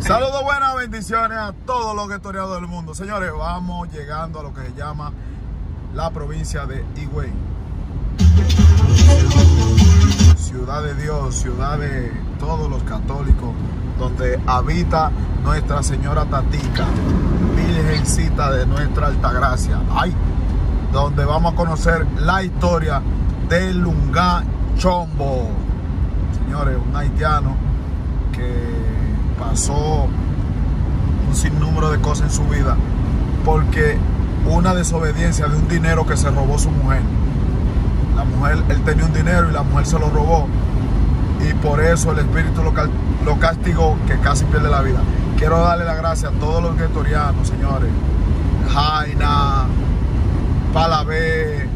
Saludos, buenas bendiciones a todos los historiadores del mundo. Señores, vamos llegando a lo que se llama la provincia de Higüey ciudad de Dios, ciudad de todos los católicos, donde habita Nuestra Señora Tatica, Virgencita de nuestra Altagracia. ahí, donde vamos a conocer la historia del Lunga Chombo. Señores, un haitiano que pasó un sinnúmero de cosas en su vida porque una desobediencia de un dinero que se robó su mujer. La mujer, él tenía un dinero y la mujer se lo robó. Y por eso el Espíritu lo, castigó, que casi pierde la vida. Quiero darle las gracias a todos los guetorianos, señores. Jaina, Palabé,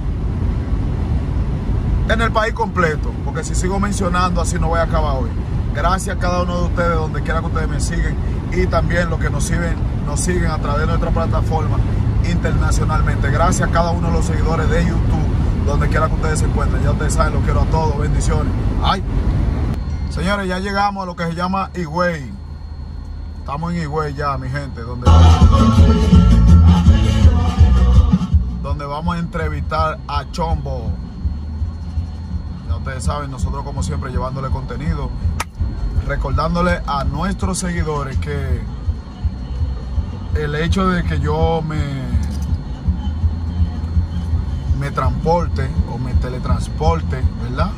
en el país completo, porque si sigo mencionando así no voy a acabar hoy. Gracias a cada uno de ustedes, donde quiera que ustedes me siguen, y también los que nos siguen, nos siguen a través de nuestra plataforma internacionalmente. Gracias a cada uno de los seguidores de YouTube donde quiera que ustedes se encuentren. Ya ustedes saben, los quiero a todos. Bendiciones. Ay. Señores, ya llegamos a lo que se llama Higüey. Estamos en Higüey ya, mi gente, donde vamos a entrevistar a Chombo. Ya ustedes saben, nosotros como siempre llevándole contenido, recordándole a nuestros seguidores que el hecho de que yo me me transporte o me teletransporte, ¿verdad?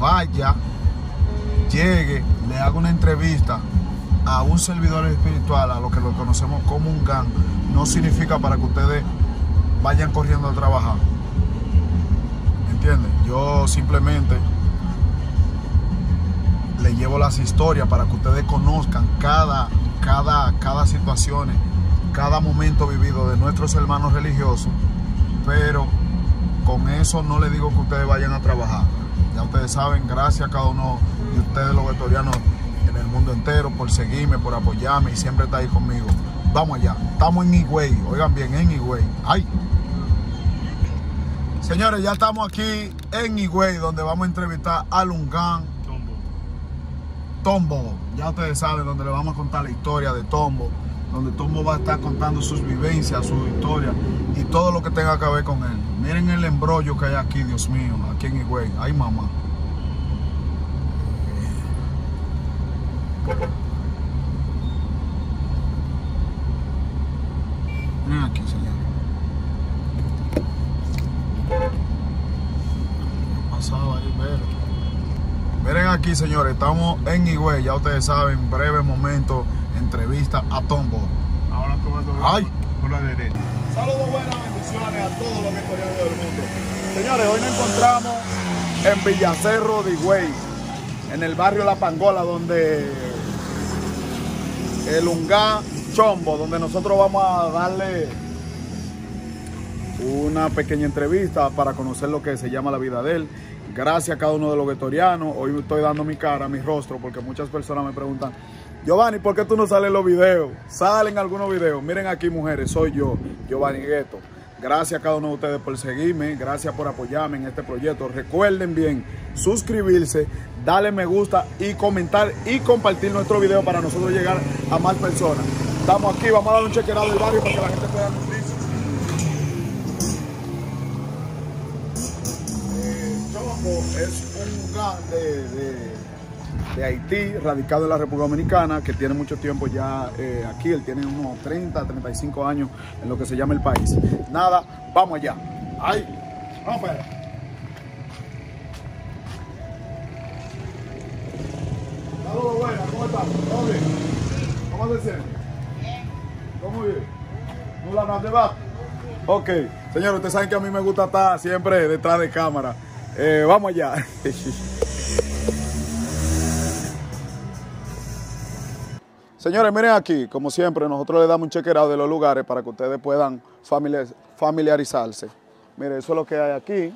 Vaya, llegue, le haga una entrevista a un servidor espiritual, a lo que lo conocemos como un GAN, no significa para que ustedes vayan corriendo a trabajar. ¿Me entienden? Yo simplemente le llevo las historias para que ustedes conozcan cada, cada, cada situación, cada momento vivido de nuestros hermanos religiosos pero con eso no le digo que ustedes vayan a trabajar. Ya ustedes saben, gracias a cada uno de ustedes los vetorianos en el mundo entero por seguirme, por apoyarme y siempre estar ahí conmigo. Vamos allá, estamos en Higüey, oigan bien, en Higüey. ¡Ay! Señores, ya estamos aquí en Higüey, donde vamos a entrevistar a Lungan. Tombo. Tombo, ya ustedes saben, donde le vamos a contar la historia de Tombo donde Tombo va a estar contando sus vivencias, su historia y todo lo que tenga que ver con él. Miren el embrollo que hay aquí, Dios mío, aquí en Higüey. Ay, mamá. Miren aquí, señor. Pasaba Miren aquí, señores, estamos en Igüey ya ustedes saben, breve momento entrevista a Tombo. Ahora Ay. Saludos, buenas bendiciones a todos los vetorianos del mundo. Señores, hoy nos encontramos en Villacerro de Higüey, en el barrio La Pangola, donde el Ungá Chombo, donde nosotros vamos a darle una pequeña entrevista para conocer lo que se llama la vida de él. Gracias a cada uno de los vetorianos. Hoy estoy dando mi cara, mi rostro, porque muchas personas me preguntan, Giovanni, ¿por qué tú no sales los videos? Salen algunos videos. Miren aquí, mujeres, soy yo, Giovanni Gueto. Gracias a cada uno de ustedes por seguirme, gracias por apoyarme en este proyecto. Recuerden bien, suscribirse, darle me gusta y comentar y compartir nuestro video para nosotros llegar a más personas. Estamos aquí, vamos a dar un chequeado del barrio para que la gente pueda noticias. Eh, es un lugar de de Haití, radicado en la República Dominicana, que tiene mucho tiempo ya eh, aquí, él tiene unos 30, 35 años en lo que se llama el país. Nada, vamos allá. Ahí, vamos para allá. Saludos, buenas, ¿cómo estás? ¿Todo bien? ¿Cómo se siente Bien. ¿Cómo bien? la Ok, señores, ustedes saben que a mí me gusta estar siempre detrás de cámara. Eh, vamos allá. Señores, miren aquí, como siempre, nosotros les damos un chequeado de los lugares para que ustedes puedan familiarizarse. Mire, eso es lo que hay aquí.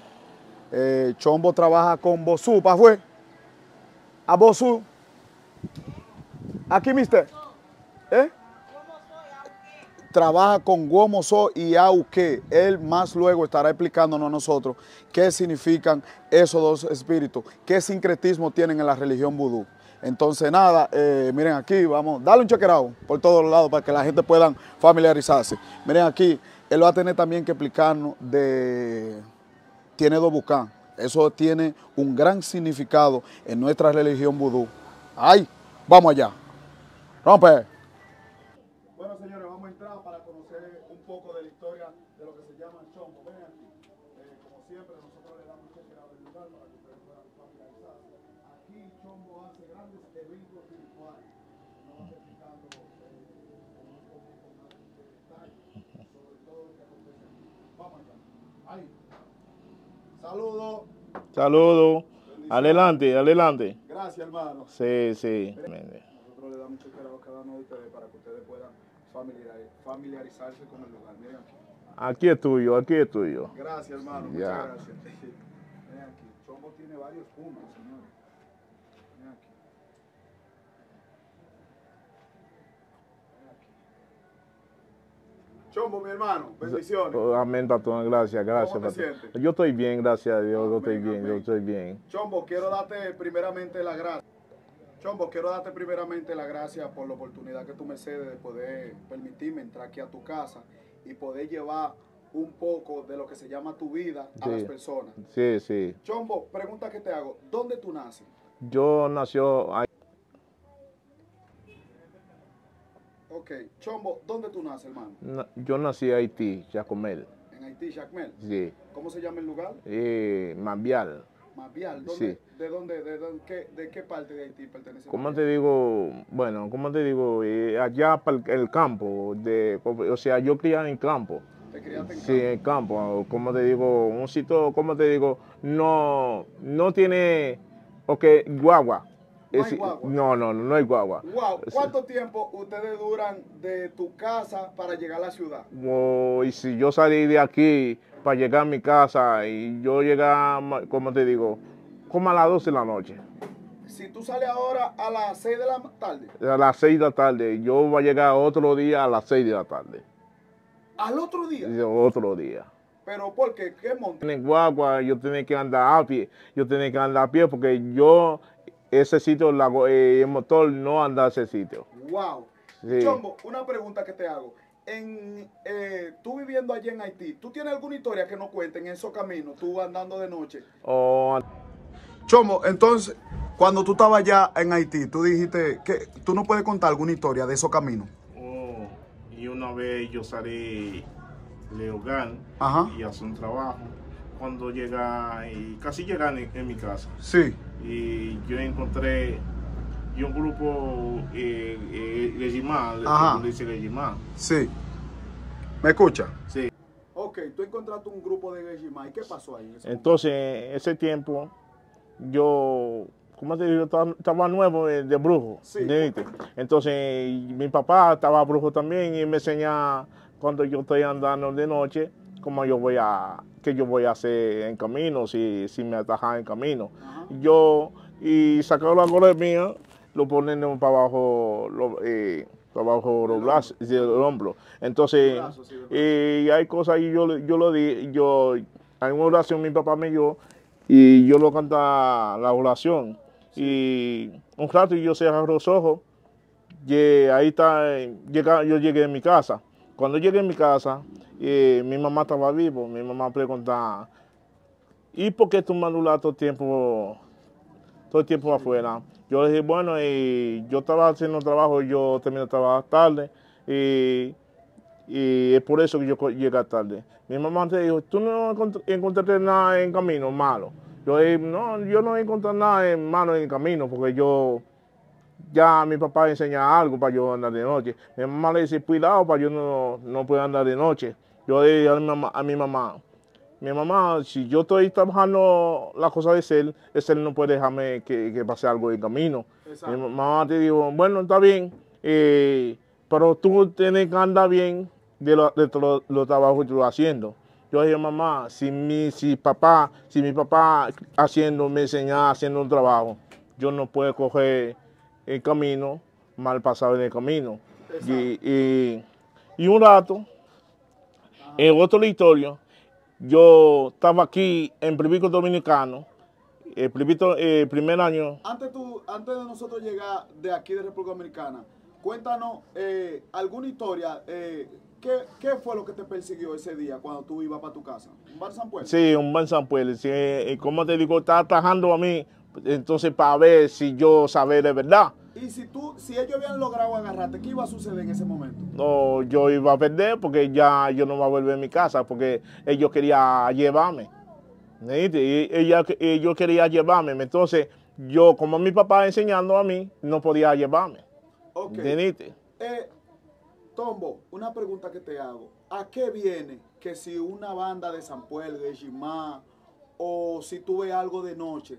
Eh, Chombo trabaja con Bosu, ¿pa' fue? A Bosu. Aquí, mister. ¿Eh? Trabaja con Guomoso y Auke. Él más luego estará explicándonos a nosotros qué significan esos dos espíritus, qué sincretismo tienen en la religión vudú. Entonces, nada, eh, miren aquí, vamos, dale un chequeado por todos lados para que la gente pueda familiarizarse. Miren aquí, él va a tener también que explicarnos de... Tiene dos bucán. Eso tiene un gran significado en nuestra religión vudú. ¡Ay! Vamos allá. ¡Rompe! Saludos. Saludos. Adelante, adelante. Gracias, hermano. Sí, sí. Nosotros le damos mucho cuidado a cada uno de ustedes para que ustedes puedan familiarizarse con el lugar. Miren aquí. Aquí es tuyo, aquí es tuyo. Gracias, hermano. Muchas gracias. Miren aquí. Chombo tiene varios puntos, señores. Chombo, mi hermano, pues, bendiciones. Oh, amén, patrón, gracias, gracias. Yo estoy bien, gracias a Dios, yo estoy bien, yo estoy bien. Chombo, quiero darte primeramente la gracia. Chombo, quiero darte primeramente la gracia por la oportunidad que tú me cedes de poder permitirme entrar aquí a tu casa y poder llevar un poco de lo que se llama tu vida a las personas. Sí, sí. Chombo, pregunta que te hago, ¿dónde tú naces? Yo nació ahí. Ok. Chombo, ¿dónde tú naces, hermano? yo nací en Haití, Chacomel. ¿En Haití, Chacomel? Sí. ¿Cómo se llama el lugar? Eh, Mambial. Mambial, sí. ¿de dónde, de, qué, de, qué, parte de Haití pertenece? ¿Cómo te digo? Bueno, ¿cómo te digo? Eh, allá para el campo, de, o sea, yo criaba en el campo. ¿Te criaste en campo? Sí, en campo, ¿Cómo te digo, un sitio, ¿cómo te digo, no, no tiene, ok, guagua, no No, no, no, hay guagua. Wow. ¿Cuánto tiempo ustedes duran de tu casa para llegar a la ciudad? y si yo salí de aquí para llegar a mi casa y yo llegaba, como te digo, como a las 12 de la noche. Si tú sales ahora a las 6 de la tarde. A las 6 de la tarde. Yo voy a llegar otro día a las 6 de la tarde. ¿Al otro día? Al otro día. ¿Pero porque qué? ¿Qué En guagua yo tengo que andar a pie. Yo tenía que andar a pie porque yo ese sitio, eh, el motor no anda a ese sitio. ¡Wow! Chombo, una pregunta que te hago. En, eh, tú viviendo allí en Haití, ¿tú tienes alguna historia que nos cuenten en esos caminos, tú andando de noche? Oh. Chomo, entonces, cuando tú estabas allá en Haití, tú dijiste que tú no puedes contar alguna historia de esos caminos. Oh, y una vez yo salí Leogan y hace un trabajo. Cuando llega, y casi llegan en mi casa. Sí y yo encontré un grupo de eh, eh dice Sí. ¿Me escucha? Sí. Ok, tú encontraste un grupo de Legimal. ¿Y qué pasó ahí? Entonces, ese tiempo, yo, ¿cómo te digo? Estaba, estaba nuevo de, brujo. Sí. Entonces, mi papá estaba brujo también y me enseñaba cuando yo estoy andando de noche, cómo yo voy a, que yo voy a hacer en camino, si, me atajan en camino. Yo, y sacar la goles mía, lo ponen para abajo, lo, eh, para abajo el hombro. hombro. Entonces, y hay cosas, y yo, lo di, yo, hay una oración mi papá me dio, y yo lo canta la oración. Y un rato yo cerré los ojos, y ahí está, llega, yo llegué a mi casa. Cuando llegué a mi casa, y eh, mi mamá estaba vivo. Mi mamá preguntaba, ¿y por qué tú manula todo el tiempo, todo tiempo afuera? Yo le dije, bueno, y yo estaba haciendo trabajo trabajo, yo terminé de trabajar tarde y, es por eso que yo llegué tarde. Mi mamá me dijo, ¿tú no encontraste nada en camino malo? Yo le dije, no, yo no encontré nada malo en el camino porque yo ya mi papá enseña algo para yo andar de noche. Mi mamá le dice, cuidado para yo no, no pueda andar de noche. Yo le dije a mi mamá, mi mamá, si yo estoy trabajando la cosa de es él no puede dejarme que, pase algo en camino. Mi mamá te digo bueno, está bien, eh, pero tú tienes que andar bien de los trabajos que tú estás haciendo. Yo dije, mamá, si mi, si papá, si mi papá haciendo, me enseña haciendo un trabajo, yo no puedo coger el camino, mal pasado en el camino. Y, un rato, en otro historia, yo estaba aquí en Privico Dominicano, el, el primer año. Antes, de nosotros llegar de aquí de República Dominicana, cuéntanos eh, alguna historia. Eh, ¿Qué, fue lo que te persiguió ese día cuando tú ibas para tu casa? ¿Un bar San Sí, un bar San Pueblo. Sí, eh, como te digo, estaba atajando a mí entonces para ver si yo saber de verdad. Y si tú, si ellos habían logrado agarrarte, ¿qué iba a suceder en ese momento? No, yo iba a perder porque ya yo no iba a volver a mi casa porque ellos querían llevarme. Y ella, ellos querían llevarme. Entonces, yo, como mi papá enseñando a mí, no podía llevarme. Ok. Eh, Tombo, una pregunta que te hago. ¿A qué viene que si una banda de San Pueblo, de Jimá, o si tú ves algo de noche,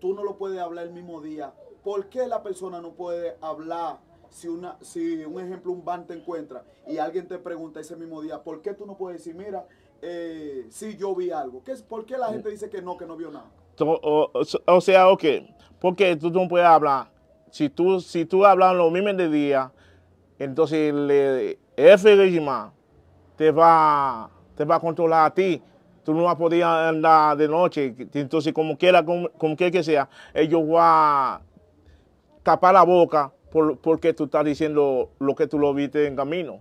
tú no lo puedes hablar el mismo día. ¿Por qué la persona no puede hablar si, una, si un ejemplo, un ban te encuentra y alguien te pregunta ese mismo día, ¿por qué tú no puedes decir, mira, eh, si yo vi algo? ¿Por qué la gente dice que no, que no vio nada? O, sea, ok, porque tú no puedes hablar. Si tú, si tú hablas los mismo de día, entonces el, el te va, te va a controlar a ti tú no vas a poder andar de noche. Entonces, como quiera, como, como quiera que sea, ellos van a tapar la boca por, porque tú estás diciendo lo que tú lo viste en camino.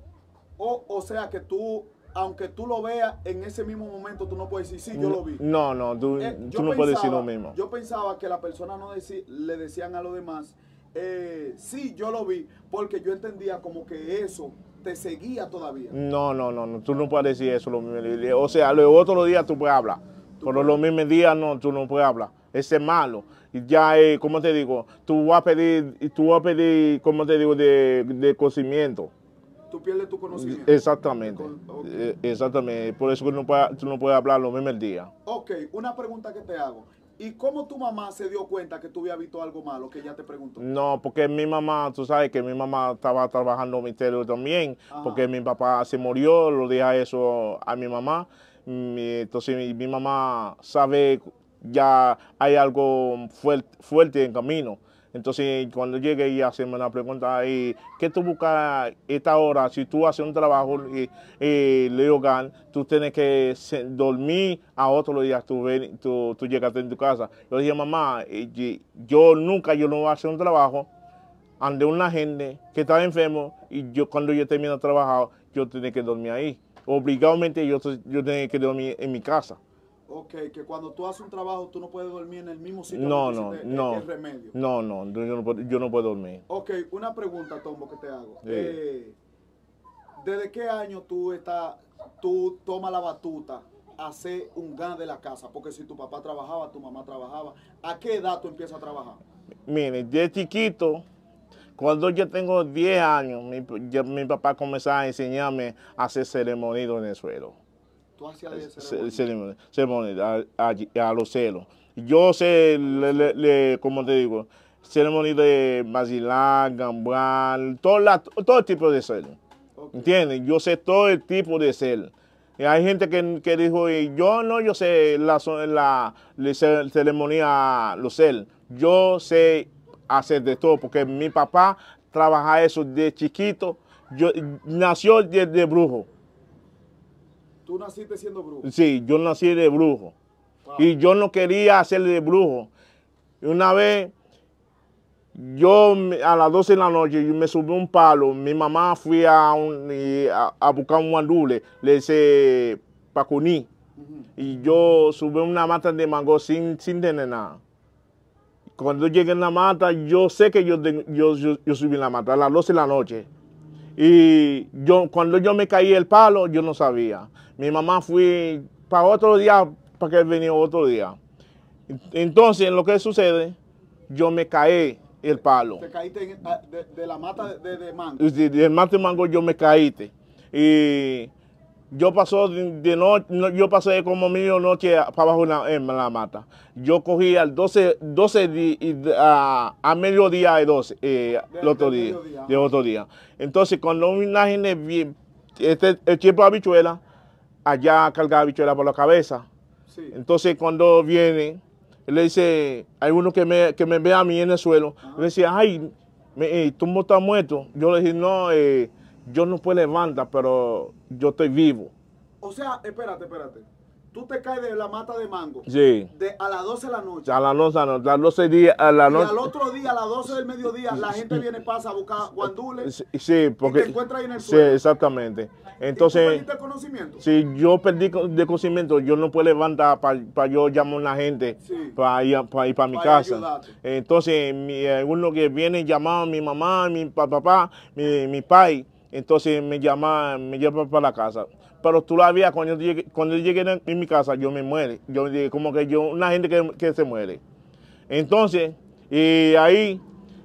O, o sea que tú, aunque tú lo veas en ese mismo momento, tú no puedes decir, sí, yo lo vi. No, no, tú, eh, no puedes decir lo mismo. Yo pensaba que la persona no le decían a los demás, eh, sí, yo lo vi, porque yo entendía como que eso te seguía todavía. No, no, no, tú no puedes decir eso O sea, los otros días tú puedes hablar, pero los mismos días no, tú no puedes hablar. Ese es malo. ya, eh, ¿cómo te digo? Tú vas a pedir, tú vas a pedir, ¿cómo te digo? De, de cocimiento. Tú pierdes tu conocimiento. Exactamente. Eh, exactamente. Por eso que no puedes, tú no puedes hablar los mismos días. Ok, una pregunta que te hago. ¿Y cómo tu mamá se dio cuenta que tú había visto algo malo que ella te preguntó? No, porque mi mamá, tú sabes que mi mamá estaba trabajando en misterio también, porque mi papá se murió, lo dije eso a mi mamá. Mm, entonces mi, mamá sabe ya hay algo fuerte en camino. Entonces, cuando llegué, y hacerme una pregunta, ¿qué tú buscas esta hora? Si tú haces un trabajo eh, hogar, eh, tú tienes que dormir a otros día, tú, tú, llegaste en tu casa. Yo dije, mamá, eh, yo nunca, yo no voy a hacer un trabajo ante una gente que está enfermo y yo cuando yo termino de trabajar, yo tengo que dormir ahí. Obligadamente yo, yo tenía que dormir en mi casa. Ok, que cuando tú haces un trabajo tú no puedes dormir en el mismo sitio. No, no, no. No, no, yo no, puedo, yo no puedo dormir. Ok, una pregunta, Tombo, que te hago. Eh, ¿Desde qué año tú, tú tomas la batuta hacer un gan de la casa? Porque si tu papá trabajaba, tu mamá trabajaba, ¿a qué edad tú empiezas a trabajar? Mire, de chiquito, cuando yo tengo 10 años, mi, papá comenzaba a enseñarme a hacer ceremonias en el suelo. Eh, a, los celos. Yo sé, como te digo, ceremonia de Mazilán, Gambral, todo, tipo de celos. Yo sé todo el tipo de celos. hay gente que, que dijo, yo no, yo sé la, la, ceremonia, los celos. Yo sé hacer de todo, porque mi papá trabaja eso de chiquito. Yo, nació desde de brujo. Tú naciste siendo brujo. Sí, yo nací de brujo. Y yo no quería hacer de brujo. Una vez, yo a las 12 de la noche yo me subí un palo. Mi mamá fui a, buscar un guandule, le hice pacuní. Y yo subí una mata de mango sin, sin tener nada. Cuando llegué en la mata, yo sé que yo, yo, yo, subí en la mata a las 12 de la noche. Y yo, cuando yo me caí el palo, yo no sabía. Mi mamá fui para otro día, para que él venía otro día. Entonces, en lo que sucede, yo me caí el palo. ¿Te caíste ah, de, la mata de, mango? De de mata de mango yo me caíste. Y yo pasó de, noche, yo pasé como medio noche para abajo en la, mata. Yo cogí al 12, 12 a, a, mediodía eh, de 12, el otro día, de otro día. Entonces, cuando una gente, este, el tiempo de habichuela, allá cargaba era por la cabeza. Entonces cuando viene, él le dice, hay uno que me, que me ve a mí en el suelo, le decía, ay, me, eh, tú no estás muerto. Yo le dije, no, eh, yo no puedo levantar, pero yo estoy vivo. O sea, espérate, espérate tú te caes de la mata de mango. Sí. De, a las 12 de la noche. A las 12 de la noche. A las 12 días, a la noche. Y al otro día, a las 12 del mediodía, la gente viene pasa a buscar guandules. Sí, porque. Y te encuentras ahí en el suelo. Sí, exactamente. Entonces. perdiste el conocimiento? Si yo perdí de conocimiento, yo no puedo levantar para yo llamar a la gente para ir para, ir mi casa. Entonces, uno que viene a mi mamá, mi papá, mi, mi pai, entonces me llama, me lleva para la casa pero tú la cuando yo llegué, cuando en, mi casa, yo me muere. Yo como que yo, una gente que, se muere. Entonces, y ahí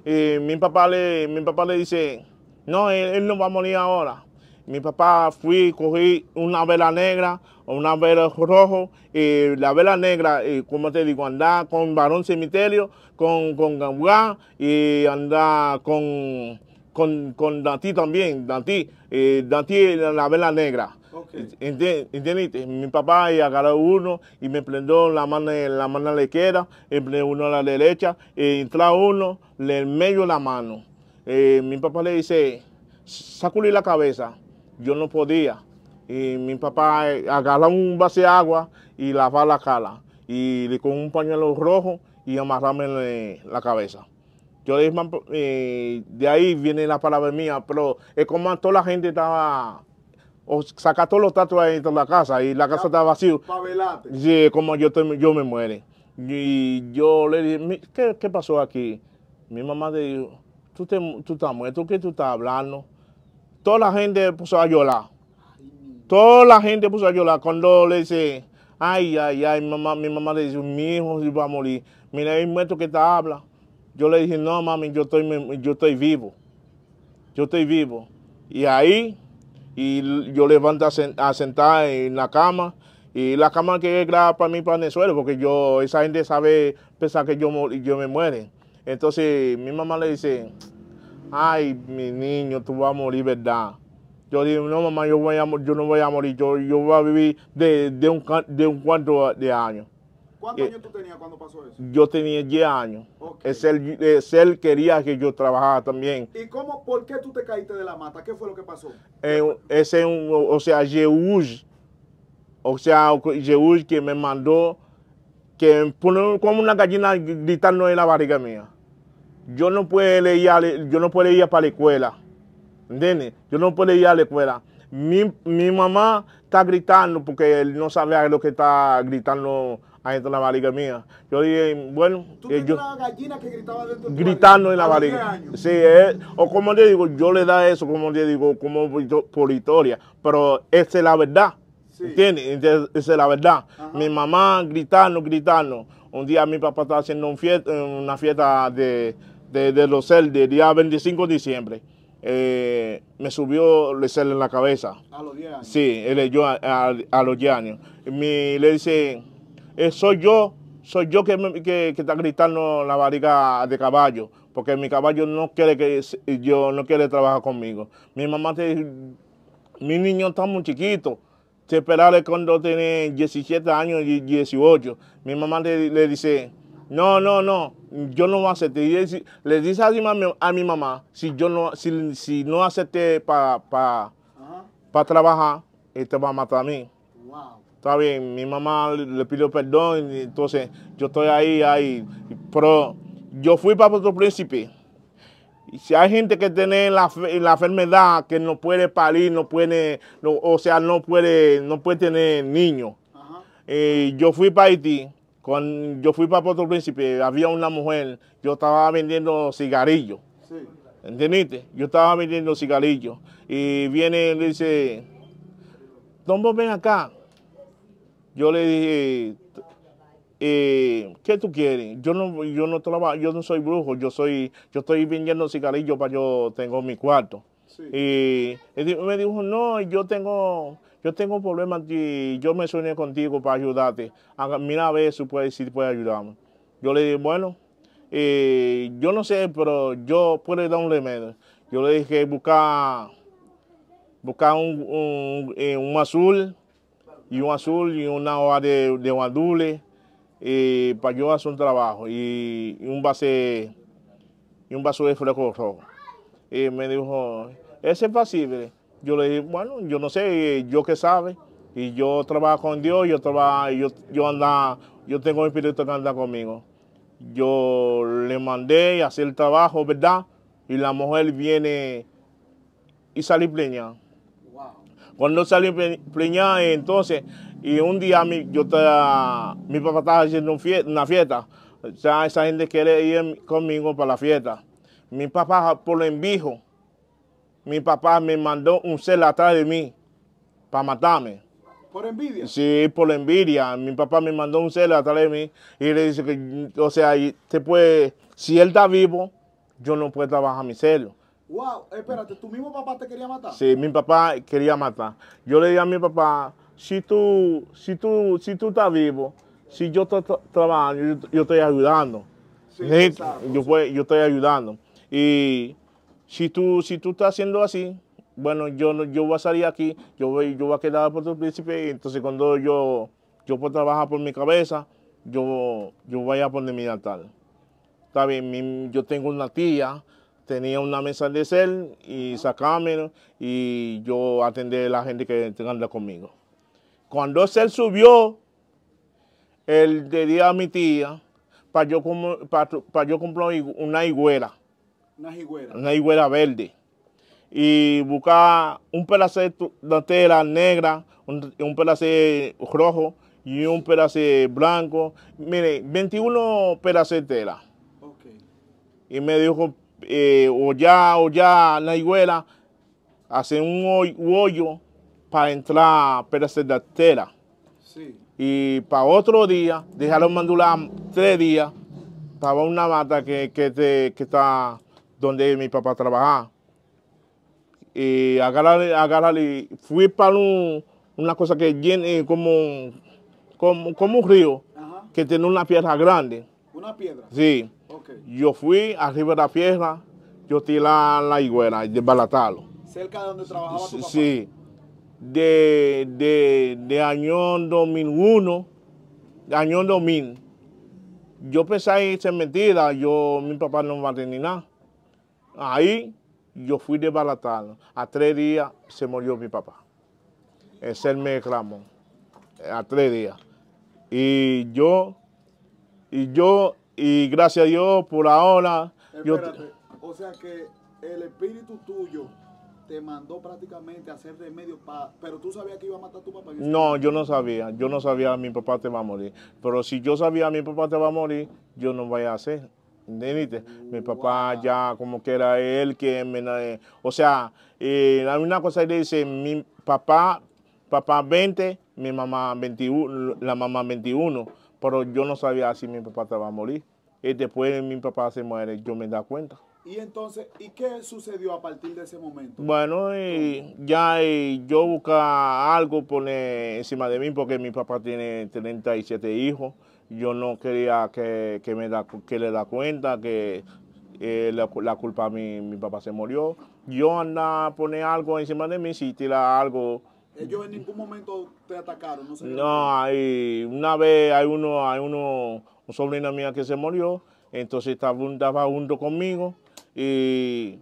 mi, papá le, mi papá le dice, no, él, no va a morir ahora. Mi papá fui, cogí una vela negra, una vela rojo, y la vela negra, como te digo, anda con varón cementerio, con, con y anda con, con, con Dantí también, Dantí, eh, Dantí la vela negra. ¿Entiendes? Mi papá y agarró uno y me prendió la mano, la mano a la izquierda, uno a la derecha, eh, entra uno, le medio la mano. Eh, mi papá le dice, sacúle la cabeza. Yo no podía. Y mi papá eh, agarró un vaso de agua y lava la cala Y con un pañuelo rojo y amarrame la cabeza. Yo de ahí viene la palabra mía, pero es como toda la gente estaba o saca todos los tatuajes de la casa y la casa estaba está vacía. Sí, como yo, yo me muere. Y yo le dije, ¿qué, pasó aquí? Mi mamá le dijo, tú, tú estás muerto, ¿qué tú estás hablando? Toda la gente puso a llorar. Toda la gente puso a llorar cuando le dije, ay, ay, ay, mi mamá, mi mamá le dice, mi hijo se va a morir. Mira, el muerto que te habla. Yo le dije, no, mami, yo estoy, yo estoy vivo. Yo estoy vivo. Y ahí y yo levanto a sentar en la cama. Y la cama que es grave para mí, para suelo porque yo, esa gente sabe pensar que yo, yo me muero. Entonces mi mamá le dice, ay, mi niño, tú vas a morir, ¿verdad? Yo digo, no, mamá, yo, voy yo no voy a morir, yo, yo voy a vivir de, un, de un cuarto de años. ¿Cuántos eh, años tú tenías cuando pasó eso? Yo tenía 10 años. Es él, quería que yo trabajara también. ¿Y cómo, por qué tú te caíste de la mata? ¿Qué fue lo que pasó? Eh, ese, un, o sea, Jehús, o sea, Jehús que me mandó que pone como una gallina gritando en la barriga mía. Yo no puedo leer, yo no ir para la escuela. ¿Entiendes? Yo no puedo ir a la escuela. Mi, mi mamá está gritando porque él no sabe lo que está gritando ahí está la barriga mía. Yo dije, bueno, ¿Tú eh, yo, gallina que gritaba dentro de gritando en la barriga. Sí, es, eh, o como le digo, yo le da eso, como yo digo, como por historia, pero esa es la verdad. ¿Entiendes? esa es la verdad. Mi mamá gritando, gritando. Un día mi papá estaba haciendo una fiesta de, de, de los el día 25 de diciembre. Eh, me subió el cel en la cabeza. A los 10 años. Sí, él, yo a, los 10 años. Mi, le dice, eh, soy yo, soy yo que, está gritando la barriga de caballo, porque mi caballo no quiere que yo no quiere trabajar conmigo. Mi mamá te, mi niño está muy chiquito. Te esperaré cuando tiene 17 años y 18. Mi mamá le, dice, no, no, no, yo no voy a aceptar. le dice a mi, a mi, mamá, si yo no, si, no acepté para trabajar, él te va a matar a mí está bien, mi mamá le pidió perdón, entonces yo estoy ahí, ahí. Pero yo fui para otro príncipe. si hay gente que tiene la, enfermedad, que no puede parir, no puede, o sea, no puede, no puede tener niños. Eh, yo fui para Haití, cuando yo fui para Puerto Príncipe, había una mujer, yo estaba vendiendo cigarrillos. ¿Entendiste? Yo estaba vendiendo cigarrillos. Y viene y dice, Tombo, ven acá. Yo le dije, eh, ¿qué tú quieres? Yo no, yo no trabajo, yo no soy brujo, yo soy, yo estoy vendiendo cigarrillos para yo tengo mi cuarto. Y él me dijo, no, yo tengo, yo tengo problemas y yo me soñé contigo para ayudarte. Mira a ver si puedes, puedes ayudarme. Yo le dije, bueno, eh, yo no sé, pero yo puedo dar un remedio. Yo le dije, buscar, buscar eh, un azul y un azul y una hoja de, de guandule eh, para yo hacer un trabajo y, un vaso y un vaso de fresco rojo. Y me dijo, ¿ese es posible? Yo le dije, bueno, yo no sé, yo qué sabe. Y yo trabajo con Dios, yo trabajo, yo, yo anda, yo tengo un espíritu que anda conmigo. Yo le mandé a hacer el trabajo, ¿verdad? Y la mujer viene y sale pleña. Cuando salí preñada, entonces, y un día mi, yo mi papá estaba haciendo una fiesta. O sea, esa gente quiere ir conmigo para la fiesta. Mi papá, por lo mi papá me mandó un cel atrás de mí para matarme. ¿Por envidia? Sí, por envidia. Mi papá me mandó un celo atrás de mí y le dice que, o sea, te puede, si él está vivo, yo no puedo trabajar mi celo. Wow, espérate, ¿tu mismo papá te quería matar? Sí, mi papá quería matar. Yo le dije a mi papá, si tú, si tú, si tú estás vivo, si yo estoy trabajando, yo, estoy ayudando. yo, yo estoy ayudando. Y si tú, si tú estás haciendo así, bueno, yo, yo voy a salir aquí, yo voy, yo voy a quedar por tu príncipe, y entonces cuando yo, yo puedo trabajar por mi cabeza, yo, yo voy a poner mi natal. Está bien, yo tengo una tía tenía una mesa de cel y sacarme y yo atender a la gente que anda conmigo. Cuando cel subió, él dio a mi tía para yo, yo comprar una higuera. Una higuera. Una higuera verde. Y buscaba un pedacito de tela negra, un, un rojo y un pedacito blanco. Mire, 21 pedazos de tela. Okay. Y me dijo, eh, o ya o ya la iguela hace un hoyo para entrar para hacer la tela. Y para otro día, dejaron mandular tres días para una mata que, que, está donde mi papá trabajaba. Y agarrarle, fui para una cosa que llena como, como, un río, que tiene una piedra grande. ¿Una piedra? Sí. Yo fui arriba de la fierra, yo tiré la, la higuera, de Balatalo. ¿Cerca de donde trabajaba tu Sí. De, año 2001, año 2000. Yo pensé en ser mentira, yo, mi papá no va a tener nada. Ahí yo fui de Balatalo. A tres días se murió mi papá. es él me reclamó. A tres días. Y yo, y yo y gracias a Dios por ahora. Espérate, o sea que el espíritu tuyo te mandó prácticamente a hacer medio para... Pero tú sabías que iba a matar a tu papá. No, yo no sabía. Yo no sabía mi papá te va a morir. Pero si yo sabía mi papá te va a morir, yo no voy a hacer. ¿Entendiste? mi papá ya como que era él que me... Eh, o sea, eh, hay una cosa que dice, mi papá, papá 20, mi mamá 21, la mamá 21. Pero yo no sabía si mi papá estaba a morir. Y después mi papá se muere, yo me da cuenta. ¿Y entonces, y qué sucedió a partir de ese momento? Bueno, ya yo buscaba algo poner encima de mí porque mi papá tiene 37 hijos. Yo no quería que, me da, que le da cuenta que eh, la, culpa a mi papá se murió. Yo andaba a poner algo encima de mí, si tira algo ellos en ningún momento te atacaron, ¿no? sé No, hay, una vez hay uno, hay uno, un sobrina que se murió, entonces estaba, estaba junto conmigo y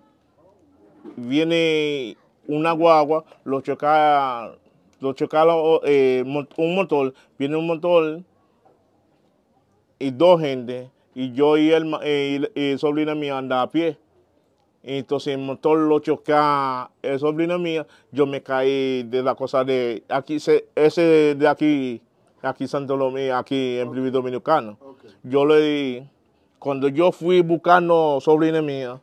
viene una guagua, lo choca, lo choca eh, un motor, viene un motor y dos gente, y yo y, el, sobrino mío andaba anda a pie. Entonces motor el lo choca el sobrino mío yo me caí de la cosa de aquí, ese de aquí, aquí Santo Lomé, aquí en okay. Dominicano. Yo le di cuando yo fui buscando sobrina mío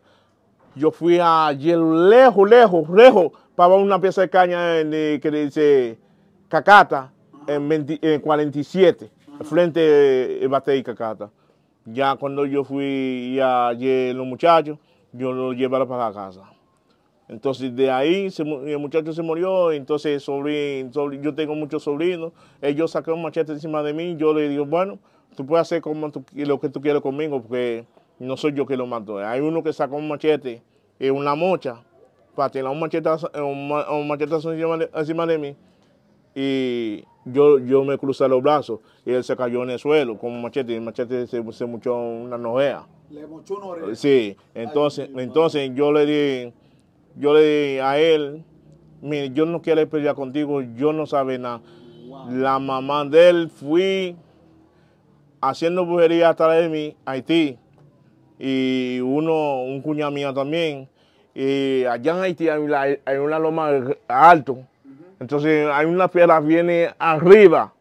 yo fui a lejos, lejos, lejos, para una pieza de caña en, eh, que dice Cacata, en, 47, frente eh, a y Cacata. Ya cuando yo fui allí los muchachos, yo lo llevara para la casa. Entonces de ahí el muchacho se murió, entonces yo tengo muchos sobrinos, ellos sacaron un machete encima de mí, yo le digo, bueno, tú puedes hacer como lo que tú quieras conmigo, porque no soy yo que lo mató. Hay uno que sacó un machete y eh, una mocha, para tirar un machete eh, un, encima, de, mí, y yo, yo me crucé los brazos, y él se cayó en el suelo con un machete, y el machete se, se muchó una nojea. Le Sí, entonces, entonces yo le di, yo le di a él, mire, yo no quiero pelear contigo, yo no sabe nada. La mamá de él fui haciendo brujería hasta de mí, Haití, y uno, un cuñado mío también. Y allá en Haití hay una, loma alto. Entonces hay una piedra viene arriba.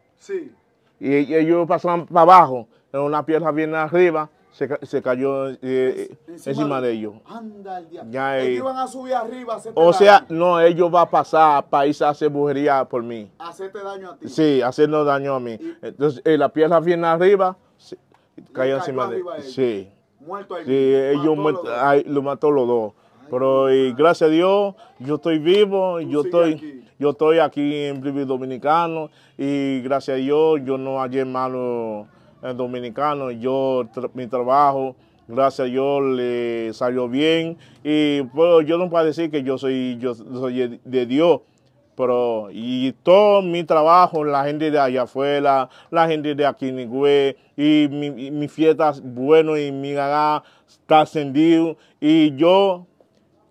Y, ellos pasan para abajo. una piedra viene arriba se, cayó eh, eh, encima, de ellos. O sea, no, ellos van a pasar para país a hacer brujería por mí. Hacerte daño a ti. Sí, hacernos daño a mí. Entonces, eh, la pierna viene arriba, se, cayó encima de ellos. Sí. Muerto ahí. Sí, ellos lo mató los dos. Pero gracias a Dios, yo estoy vivo, yo estoy, aquí. yo estoy aquí en Dominicano y gracias a Dios yo no hallé malo dominicano. Yo, mi trabajo, gracias a Dios, le salió bien. Y yo no puedo decir que yo soy, yo soy de Dios. Pero, y todo mi trabajo, la gente de allá afuera, la gente de aquí en y mi fiesta bueno y mi gaga está ascendido. Y yo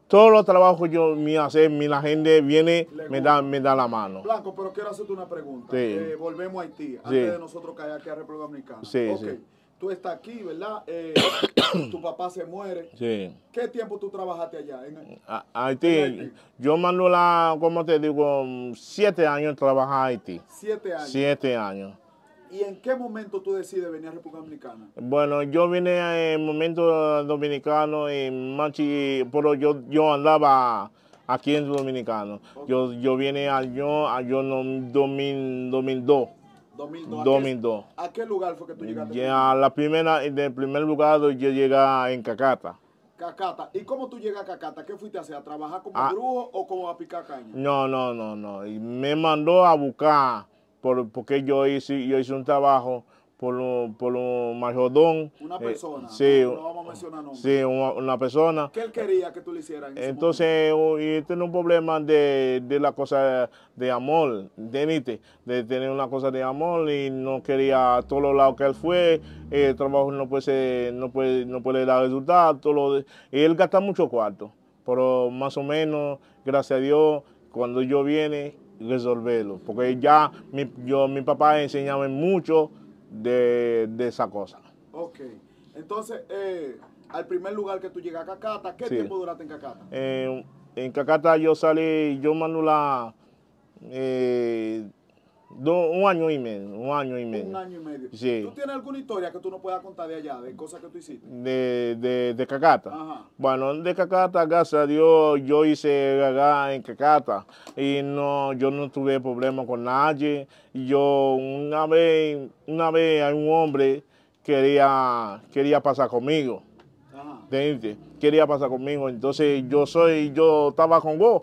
todos los trabajos que yo me hacer, la gente viene, me da, me da la mano. Blanco, pero quiero hacerte una pregunta. Eh, volvemos a Haití, antes de nosotros caer aquí a República Dominicana. Sí, sí. Tú estás aquí, ¿verdad? Eh, tu papá se muere. Sí. ¿Qué tiempo tú trabajaste allá? En, Haití, yo mando la, ¿cómo te digo? Siete años trabajar a Haití. Siete años. Siete años. ¿Y en qué momento tú decides venir a República Dominicana? Bueno, yo vine en momento dominicano y Machi, pero yo, yo andaba aquí en Dominicano. Yo, yo vine al yo, no, 2002. 2002. ¿A, Qué, ¿A qué lugar fue que tú llegaste? Ya, la primera, del primer lugar yo llegué en Cacata. Cacata. ¿Y cómo tú llegas a Cacata? ¿Qué fuiste a hacer? ¿A trabajar como ah. brujo o como a picar caña? No, no, no, no. Y me mandó a buscar por, porque yo hice, yo hice un trabajo por un, por un Una eh, persona. sí, no, vamos a mencionar Sí, una, persona. ¿Qué él quería que tú le hicieras? Entonces, oh, y tenía un problema de, la cosa de amor, de de tener una cosa de amor y no quería a todos los lados que él fue, el trabajo no puede, no puede, no puede dar resultados. y él gasta mucho cuarto, pero más o menos, gracias a Dios, cuando yo viene, resolverlo, porque ya mi, yo, mi papá enseñaba mucho de, esa cosa. Ok, entonces, eh, al primer lugar que tú llegas a Cacata, ¿qué tiempo duraste en Cacata? en Cacata yo salí, yo Manula, eh, un año y medio, un año y medio. ¿Tú tienes alguna historia que tú no puedas contar de allá, de cosas que tú hiciste? De, de, Cacata. Bueno, de Cacata, gracias a Dios, yo hice acá en Cacata y no, yo no tuve problema con nadie. Yo una vez, una vez hay un hombre quería, quería pasar conmigo. Ajá. Quería pasar conmigo, entonces yo soy, yo estaba con vos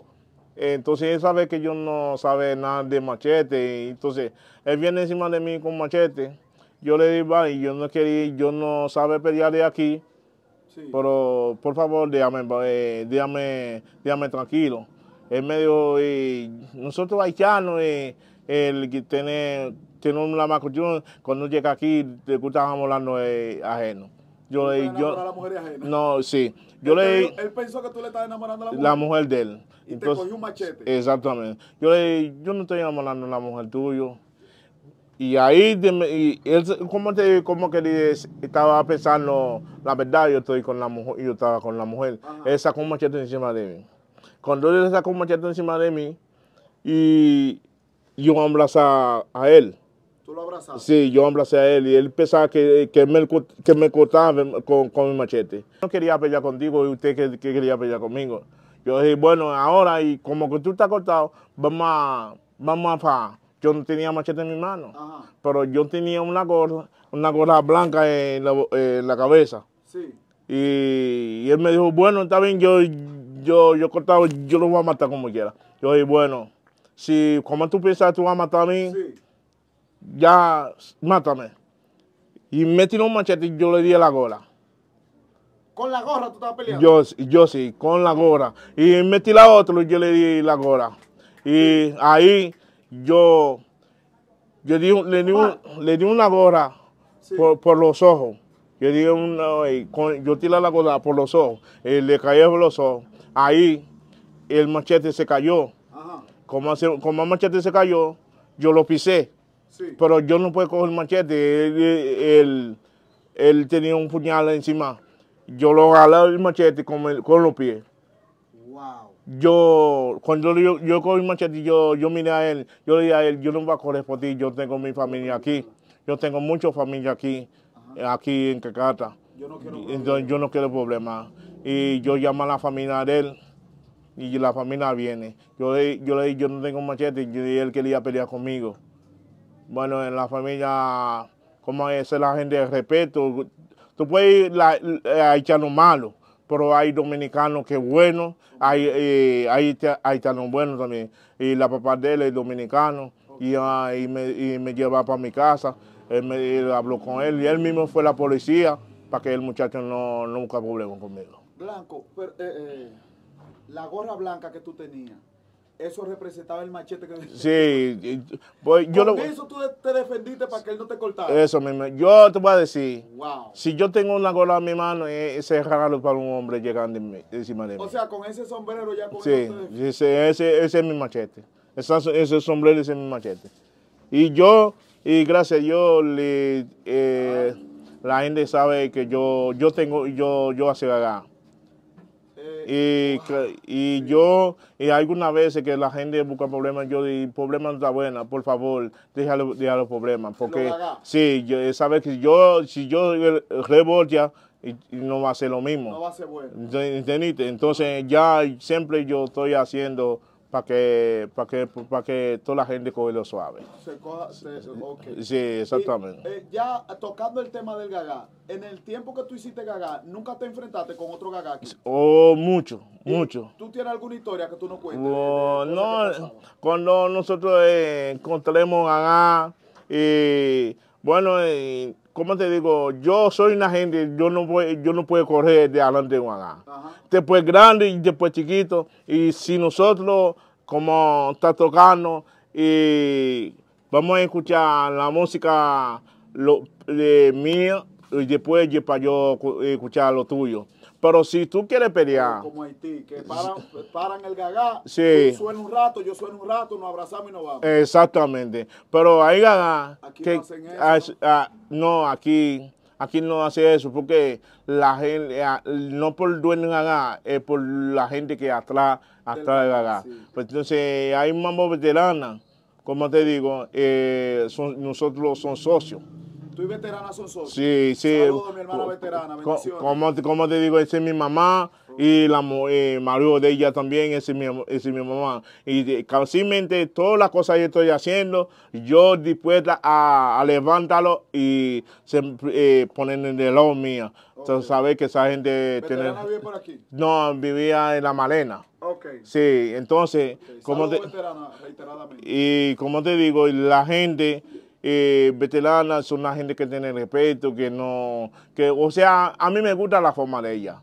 entonces él sabe que yo no sabe nada de machete. Entonces él viene encima de mí con machete. Yo le digo, yo no quería, yo no sabe pelear de aquí. Pero por favor, déjame, eh, tranquilo. Él medio dijo, nosotros haitianos, eh, el que tiene, tiene una cuando llega aquí, te gusta hablando eh, ajeno. Yo le yo, No, sí. Yo él, le, él pensó que tú le estabas enamorando a la mujer. de él. Y Entonces, te cogió un machete. Exactamente. Yo le yo no estoy enamorando a la mujer tuya. Y ahí, y él, como, te, que estaba pensando, la verdad, yo estoy con la mujer, yo estaba con la mujer. Él sacó un machete encima de mí. Cuando él sacó un machete encima de mí, y yo abrazé a él. Sí, yo abracé a él y él pensaba que, que, me, cortaba con, con, mi machete. No quería pelear contigo y usted que, quería pelear conmigo. Yo dije, bueno, ahora y como que tú estás cortado, vamos a, vamos a Yo no tenía machete en mi mano, pero yo tenía una gorra, una gorra blanca en la, cabeza. Y, él me dijo, bueno, está bien, yo, yo, yo cortado, yo lo voy a matar como quiera. Yo dije, bueno, si como tú piensas, tú vas a matar a mí ya mátame. Y me tiró un machete y yo le di la gola. ¿Con la gorra tú estabas peleando? Yo, yo sí, con la gorra. Y me tiró a otro y yo le di la gorra. Y ahí yo, yo le, di una gorra por, los ojos. Yo di una, yo tiré la gorra por los ojos. Eh, le cayó por los ojos. Ahí el machete se cayó. Como, como el machete se cayó, yo lo pisé. Pero yo no puedo coger el machete. Él, tenía un puñal encima. Yo lo agarré el machete con, con los pies. Wow. Yo, cuando yo, yo cogí el machete, yo, yo miré a él. Yo le dije a él, yo no voy a correr por ti. Yo tengo mi familia aquí. Yo tengo mucha familia aquí, aquí en Cacata. Entonces, yo no quiero problemas. Y yo llamo a la familia de él y la familia viene. Yo le, yo le dije, yo no tengo machete y él quería pelear conmigo. Bueno, en la familia, como es la gente de respeto, tú puedes ir eh, a echarnos malo, pero hay dominicanos que bueno, hay, ahí eh, hay haitianos buenos también. Y la papá de él es dominicano y, ah, me, y me lleva para mi casa. habló con él y él mismo fue la policía para que el muchacho no, no problemas conmigo. Blanco, eh, la gorra blanca que tú tenías, eso representaba el machete que Sí, pues yo eso tú te defendiste para que él no te cortara. Eso mismo. Yo te voy a decir, si yo tengo una gola en mi mano, e, ese regalo para un hombre llegando encima de mí. O sea, con ese sombrero ya con Sí, ese, ese, es mi machete. Ese, ese sombrero es mi machete. Y yo, y gracias a Dios, eh, la gente sabe que yo, yo tengo, yo, yo hace y, y yo, y algunas veces que la gente busca problemas, yo digo, problemas no está buena, por favor, déjalo, déjalo problemas. Porque, sí, yo, eh, sabes que yo, si yo revolta, ya, no va a ser lo mismo. No va a ser bueno. ¿Entendiste? Entonces ya siempre yo estoy haciendo para que, para que, para que toda la gente coge lo suave. Se coja, se, Sí, exactamente. Eh, ya tocando el tema del gagá, en el tiempo que tú hiciste gagá, ¿nunca te enfrentaste con otro gagá Oh, mucho, mucho. ¿Tú tienes alguna historia que tú no cuentes? Oh, no, eh, cuando nosotros eh, encontremos gagá y, bueno, como eh, ¿cómo te digo? Yo soy una gente, yo no yo no puedo correr de adelante de gagá. Después grande y después chiquito. Y si nosotros como está tocando y vamos a escuchar la música lo, de mía y después para yo escuchar lo tuyo. Pero si tú quieres pelear. Como Haití, que paran, paran el gagá, sí. suena un rato, yo sueno un rato, nos abrazamos y nos vamos. Exactamente. Pero hay gagá. Aquí no hacen eso. Ah, ah, no, aquí aquí no hace eso, porque la gente, eh, no por dueño acá, es por la gente que atrás, atrás de pues entonces hay mambo veterana, como te digo, eh, nosotros son socios. Tú y veterana son socios. Sí, sí. Saludos, mi hermana veterana. Bendiciones. Como, como te digo, esa es mi mamá y la eh, marido de ella también es mi, es mi mamá. Y mente todas las cosas que estoy haciendo, yo dispuesta a, a levantarlo y se, eh, poner en el mío. Entonces, sabes que esa gente... por aquí? No, vivía en La Malena. Ok. Sí, entonces... Como Y como te digo, la gente... Eh, es son una gente que tiene respeto, que no, que, o sea, a mí me gusta la forma de ella.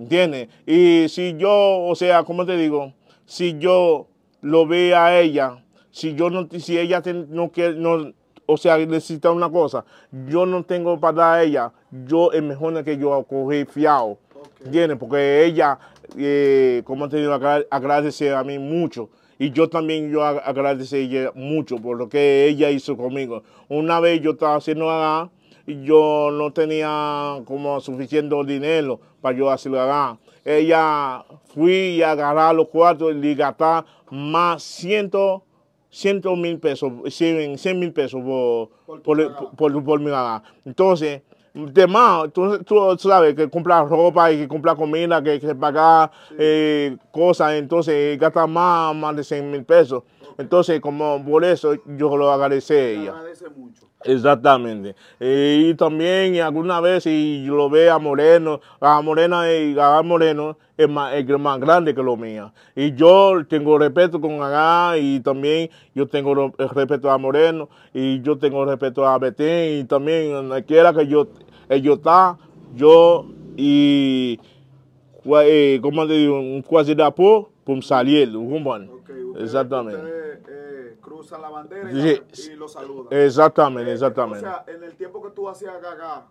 ¿Entiendes? Y si yo, o sea, como te digo? Si yo lo ve a ella, si yo no, si ella no quiere, no, o sea, necesita una cosa, yo no tengo para dar a ella, yo es mejor que yo cogí fiado. Okay. ¿Entiendes? Porque ella, eh, como te digo, agradece a mí mucho. Y yo también yo agradece a ella mucho por lo que ella hizo conmigo. Una vez yo estaba haciendo nada yo no tenía como suficiente dinero para yo acelerar. Ella fui y agarrar los cuartos y gastar más ciento, ciento mil pesos, 100 mil pesos por, por, por, Entonces, además, tú, sabes que comprar ropa y que comprar comida, que, que pagar eh, cosas, entonces gasta más, de 100 mil pesos. Entonces, como por eso yo lo agradece ella. agradece mucho. Exactamente. Y también alguna vez si lo ve a Moreno, a Morena y a Moreno es más, grande que lo mío. Y yo tengo respeto con Agá y también yo tengo eh, respeto a Moreno y yo tengo respeto a Betín y también donde quiera que yo, ellos está, yo y, como eh, te digo, un cuasi de pum salir, un Exactamente la bandera y, lo saludan. Exactamente, eh, exactamente. O sea, en el tiempo que tú hacías gaga,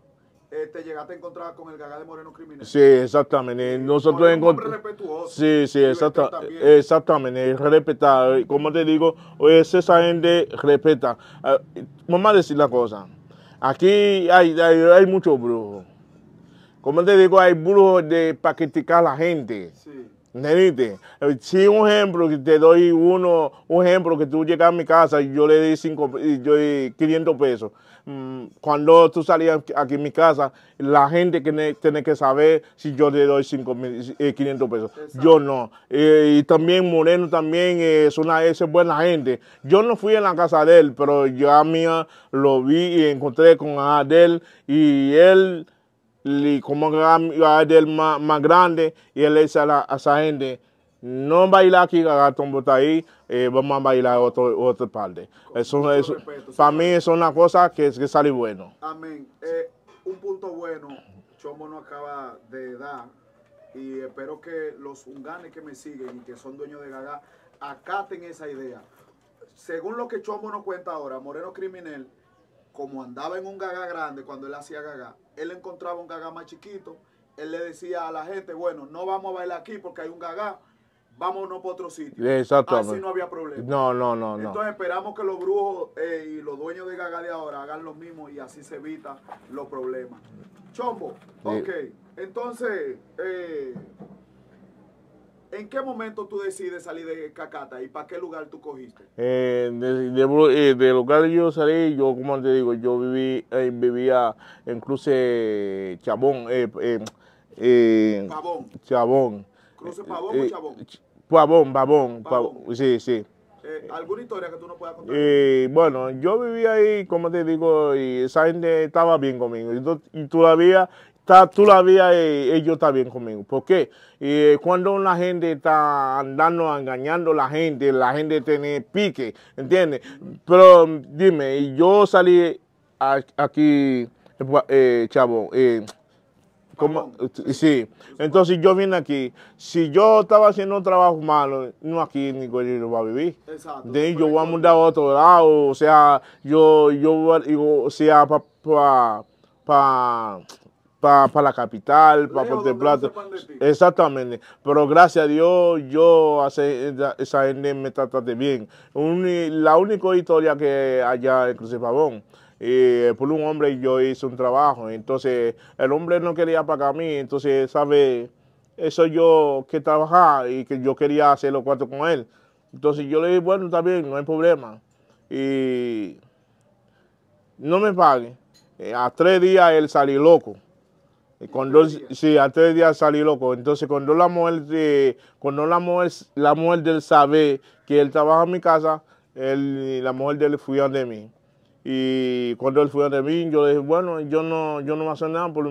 eh, te llegaste a encontrar con el gaga de Moreno Criminal. Sí, exactamente. Nosotros encontramos. Sí, sí, exacta exactamente. Respetar. Como te digo, es esa gente respeta. Ah, vamos a decir la cosa. Aquí hay, hay, mucho muchos brujos. Como te digo, hay brujos de para criticar a la gente. Si eh, si un ejemplo, que te doy uno, un ejemplo que tú llegas a mi casa y yo le di cinco, yo 500 pesos. Mm, cuando tú salías aquí en mi casa, la gente que tiene que saber si yo le doy 500 eh, pesos. Yo no. Eh, y también Moreno también es una es buena gente. Yo no fui a la casa de él, pero yo a mí lo vi y encontré con Adel y él y como es más, más grande y él le dice a, la, esa gente, no bailar aquí, está ahí, eh, vamos a bailar otro, otra parte. Eso, eso para mí eso es una cosa que, que sale bueno. Amén. Eh, un punto bueno, Chomo no acaba de dar, y espero que los unganes que me siguen y que son dueños de Gaga acaten esa idea. Según lo que Chomo nos cuenta ahora, Moreno Criminal como andaba en un gaga grande cuando él hacía gaga, él encontraba un gaga más chiquito, él le decía a la gente, bueno, no vamos a bailar aquí porque hay un gaga, vámonos para otro sitio. Exactamente. Así no había problema. No, no, no. Entonces esperamos que los brujos eh, y los dueños de gaga de ahora hagan lo mismo y así se evitan los problemas. Chombo, ok. Entonces, eh, ¿En qué momento tú decides salir de Cacata y para qué lugar tú cogiste? Eh, de, de, eh, de, lugar yo salí, yo como te digo, yo viví, eh, vivía en cruce Chabón, eh, eh, Pavón. Chabón. ¿Cruce Pavón o Chabón? Pavón, Pavón, sí, sí. ¿Alguna historia que tú no puedas contar? bueno, yo vivía ahí, como te digo, y esa gente estaba bien conmigo. y todavía está, tú la eh, ellos están bien conmigo. ¿Por qué? Eh, cuando la gente está andando, engañando a la gente, la gente tiene pique, ¿entiendes? Pero dime, yo salí aquí, eh, chavo, sí, entonces yo vine aquí. Si yo estaba haciendo un trabajo malo, no aquí ni yo va a vivir. Exacto. De ahí yo voy a mudar a otro lado, o sea, yo, yo, o sea, para, para la capital, para Puerto Plata. Exactamente. Pero gracias a Dios, yo, hace, esa gente me trataste bien. la única historia que allá en Crucifabón. Eh, por un hombre yo hice un trabajo, entonces el hombre no quería pagar a mí, entonces, ¿sabe? Eso yo que trabajaba y que yo quería hacer los cuatro con él. Entonces yo le dije, bueno, está bien, no hay problema. Y no me pague. Eh, a tres días él salió loco. Cuando sí, a tres días salí loco. Entonces, cuando la mujer, cuando la mujer, la mujer de él sabe que él trabaja en mi casa, él, la mujer de él fue de mí. Y cuando él fue de mí, yo dije, bueno, yo no, yo no voy nada por,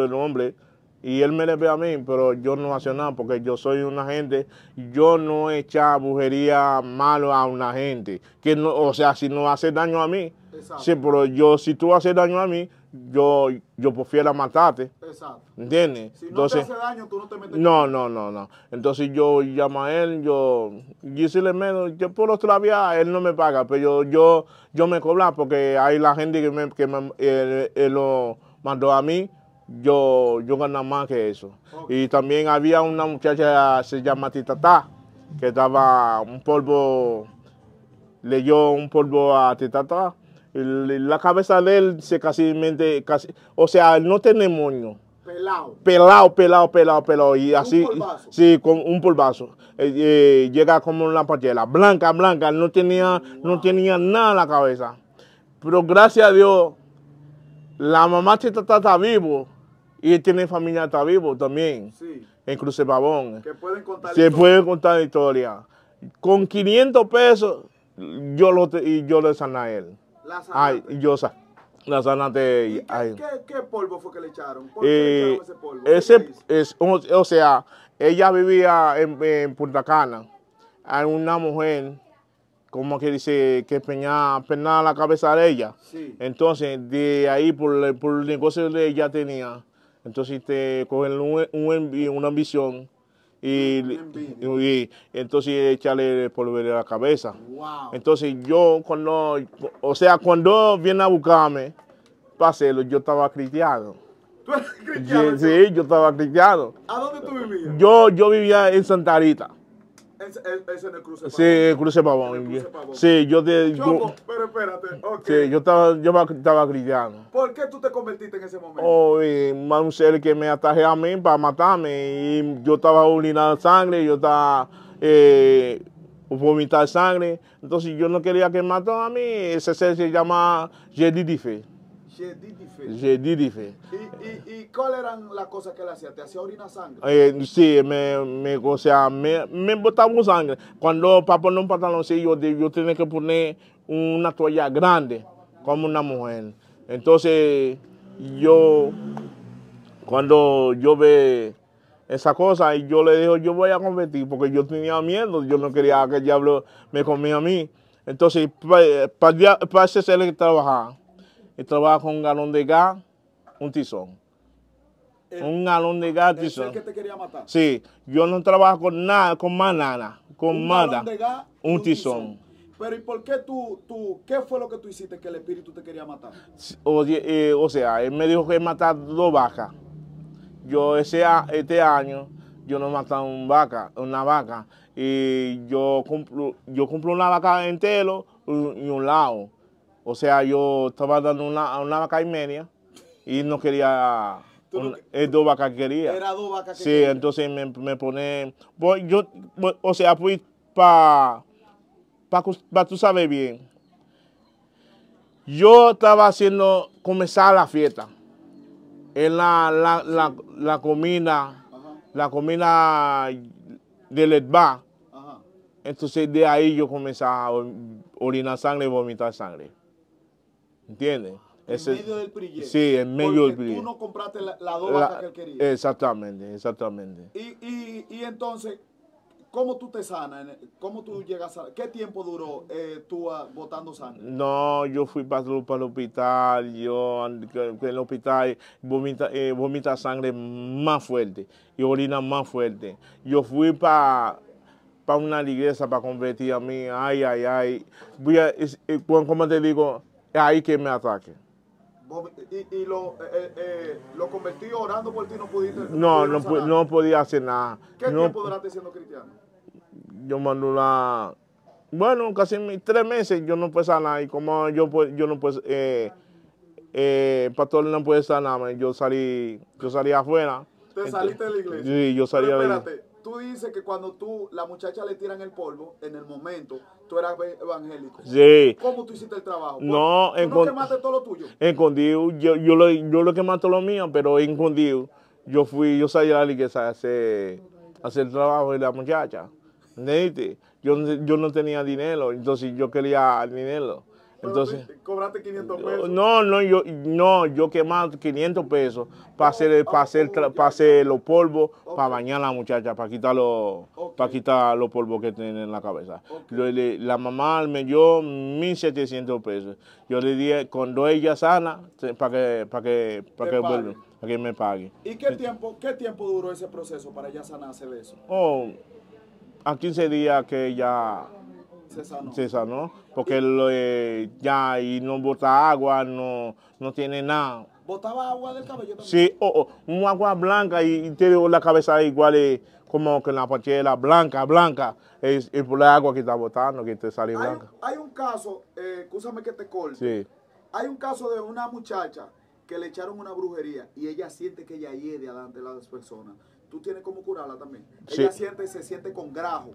el hombre. Y él me le ve a mí, pero yo no hago nada porque yo soy una gente, yo no echa brujería malo a una gente. Que no, o sea, si no hace daño a mí, sí, pero yo, si tú haces daño a mí, yo, yo prefiero matarte. Exacto. ¿Entiendes? no Entonces, te tú no te metes. No, no, no, no. Entonces yo llamo a él, yo, yo si le menos, yo por otra vía él no me paga, pero yo, yo, me cobra ah, porque hay la gente que me, que lo mandó a mí, yo, yo ganaba más que eso. Y también había una muchacha, se llama Titata, que estaba un polvo, le dio un polvo a Titatá. La cabeza de él se casi, casi o sea, no tiene moño. Pelado. Pelado, pelado, pelado, pelado. Y así. Un Sí, con un polvazo. Eh, eh, llega como una pachela. Blanca, blanca. No tenía, no tenía nada en la cabeza. Pero gracias a Dios, la mamá está, está, vivo. Y tiene familia está vivo también. Sí. En Cruce Pavón. Que pueden contar Se historia. pueden contar historia. Con 500 pesos, yo lo, yo lo sané a él. La Ay, La sanate. La qué, Qué, polvo fue que le echaron? ¿Por eh, echaron ese polvo? o, sea, ella vivía en, Punta Cana. Hay una mujer, como que dice, que peñaba, la cabeza de ella. Entonces, de ahí, por, el negocio que ella tenía, entonces te cogen una ambición y, entonces echarle polvo en la cabeza. Entonces yo cuando, o sea, cuando viene a buscarme, paselo, yo estaba cristiano. ¿Tú eres cristiano? sí, yo estaba cristiano. ¿A dónde tú vivías? Yo, yo vivía en Santarita. Ese, es en el cruce Pavón. Sí, el cruce Pavón. sí, yo te. yo, pero espérate. Okay. Sí, yo estaba, yo estaba gritando. ¿Por qué tú te convertiste en ese momento? Oh, un ser que me ataje a mí para matarme. Y yo estaba urinando sangre, yo estaba. Eh, vomitar sangre. Entonces yo no quería que mató a mí. Ese ser se llama Jedidife. Jedidife y, cuáles eran las cosas que le hacía? ¿Te hacía orina sangre? Eh, sí, me, me, o me, me sangre. Cuando para poner un pantaloncillo, yo, yo tenía que poner una toalla grande, como una mujer. Entonces, yo, cuando yo ve esa cosa, y yo le digo, yo voy a convertir, porque yo tenía miedo, yo no quería que el diablo me comiera a mí. Entonces, para eh, ese el trabajaba. Él trabaja con un galón de gas, un tizón. Eh, un galón de gas, tizón. te quería matar? Sí, yo no trabajo con nada, con más nada, con un galón De gas, un, tizón. Pero ¿y por qué tú, tú, qué fue lo que tú hiciste que el espíritu te quería matar? Eh, o sea, él me dijo que matar dos vacas. Yo ese, este año, yo no he matado vaca, una vaca. Y yo cumplo, yo una vaca entero y un lado. O sea, yo estaba dando una, una vaca y media y no quería... que, eh, dos vacas que quería. Era dos vacas que Sí, entonces me, me pone... yo, o sea, pues para... Para tú sabes bien. Yo estaba haciendo... Comenzar la fiesta. En la, la, la, comida... La comida del Edba. Entonces de ahí yo comencé a orinar sangre y vomitar sangre. ¿Entiendes? en medio del Sí, en medio del brillete. Tú no compraste la, que él quería. Exactamente, exactamente. Y, y, entonces, ¿cómo tú te sanas? ¿Cómo tú llegas a.? ¿Qué tiempo duró eh, tú ah, botando sangre? No, yo fui para, el hospital. Yo en el hospital eh, vomita, sangre más fuerte y orina más fuerte. Yo fui para una ligueza para convertir a mí, ay, ay, ay. Voy a, eh, te digo, ahí que me ataque. ¿Y, y lo, eh, eh, eh, lo, convertí orando por ti? ¿No pudiste? No, no, no, no podía hacer nada. ¿Qué no, tiempo duraste siendo cristiano? Yo mando la... Bueno, casi tres meses yo no puedo sanar. Y como yo, yo no puedo... Eh, eh, pastor no puede sanarme. Yo salí, yo salí afuera. ¿Te saliste de la iglesia? Sí, yo salí de tú dices que cuando tú, la muchacha le tiran el polvo, en el momento, tú eras evangélico. Sí. ¿Cómo tú hiciste el trabajo? No, ¿Tú todo lo tuyo? Escondido, yo, yo, lo, yo lo quemé todo lo mío, pero escondido. Yo fui, yo salí a la iglesia a hacer, el trabajo de la muchacha. ¿Entendiste? Yo, yo no tenía dinero, entonces yo quería dinero. Entonces, cobraste 500 pesos. No, no, yo no, yo quemaba 500 pesos para oh, hacer para hacer oh, oh, para los polvos, para bañar a la muchacha, para quitar los para quitar los polvos que tiene en la cabeza. La mamá me dio 1700 pesos. Yo le dije cuando ella sana para que para que vuelva, para que me pague. ¿Y qué tiempo qué tiempo duró ese proceso para ella sanarse de eso? Oh, a 15 días que ella César no. porque eh, ya y no bota agua, no, no tiene nada. ¿Botaba agua del cabello también? Sí, o un agua blanca y, tiene la cabeza igual eh, como que en la pachela blanca, blanca. Es, por la agua que está botando, que te sale blanca. Hay un caso, eh, escúchame que te corte. Sí. Hay un caso de una muchacha que le echaron una brujería y ella siente que ella hiere adelante de las personas. Tú tienes como curarla también. Ella siente, se siente con grajo.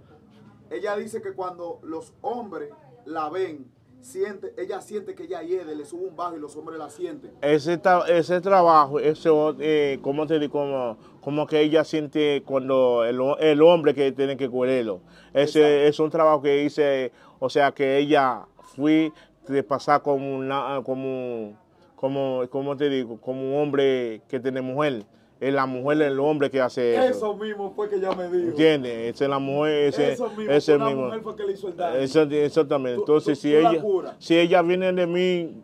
Ella dice que cuando los hombres la ven, siente, ella siente que ella hiede, le sube un bajo y los hombres la sienten. Ese, ese trabajo, ese, eh, te digo? Como, que ella siente cuando el, hombre que tiene que cuidarlo. Ese es un trabajo que hice, o sea, que ella fui de pasar como una, como, como, te digo? Como un hombre que tiene mujer es la mujer, el hombre que hace eso. Eso mismo fue que ella me dijo. ¿Entiendes? Esa es la mujer, ese, eso mismo, ese mismo. que le hizo el daño. exactamente. Entonces, si, ella, si ella viene de mí,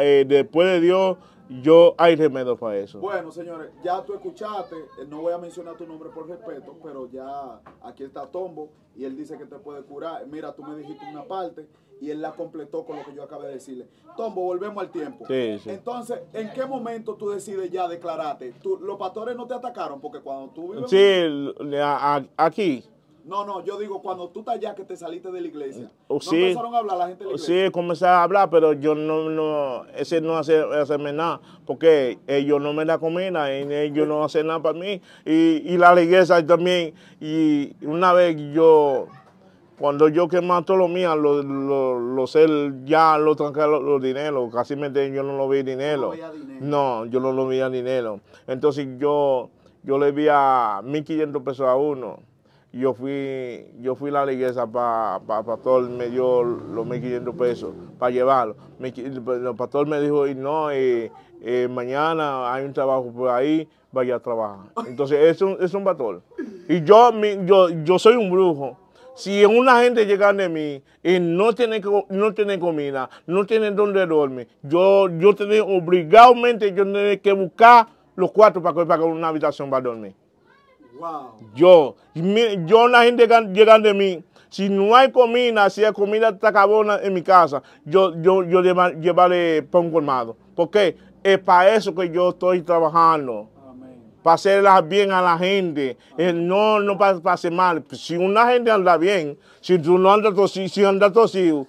eh, después de Dios, yo hay remedio para eso. Bueno, señores, ya tú escuchaste, eh, no voy a mencionar tu nombre por respeto, pero ya aquí está Tombo y él dice que te puede curar. Mira, tú me dijiste una parte y él la completó con lo que yo acabé de decirle. Tombo, volvemos al tiempo. Sí, Entonces, ¿en qué momento tú decides ya declararte? los pastores no te atacaron porque cuando tú vives... Sí, aquí. No, no, yo digo, cuando tú estás allá que te saliste de la iglesia, ¿no empezaron a hablar la gente de la iglesia? Sí, comenzaron a hablar, pero yo no, no ese no hace, hacerme nada, porque ellos no me la comida, ellos no hacen nada para mí, y, y la iglesia también, y una vez yo cuando yo quemé todo lo mío, lo, lo, ya lo tranqué los dineros. Casi me yo no lo vi dinero. No, yo no lo vi dinero. Entonces yo, yo le vi a 1.500 pesos a uno. Yo fui, yo fui la iglesia para pa, Pastor, me dio los 1.500 pesos para llevarlo. El pastor me dijo, y no, eh, eh, mañana hay un trabajo por ahí, vaya a trabajar. Entonces es un, es un pastor. Y yo, yo, yo soy un brujo si una gente llega de mí y no tiene, no tiene comida, no tiene dónde dormir, yo, yo tengo obligadamente yo tengo que buscar los cuatro para para una habitación para dormir. Yo, yo la gente llega de mí, si no hay comida, si hay comida está cabona en mi casa, yo, yo, yo llevaré pan colmado. Porque es para eso que yo estoy trabajando para hacer bien a la gente, eh, no, no para, mal. Si una gente anda bien, si tú no andas tosido, si andas tosido,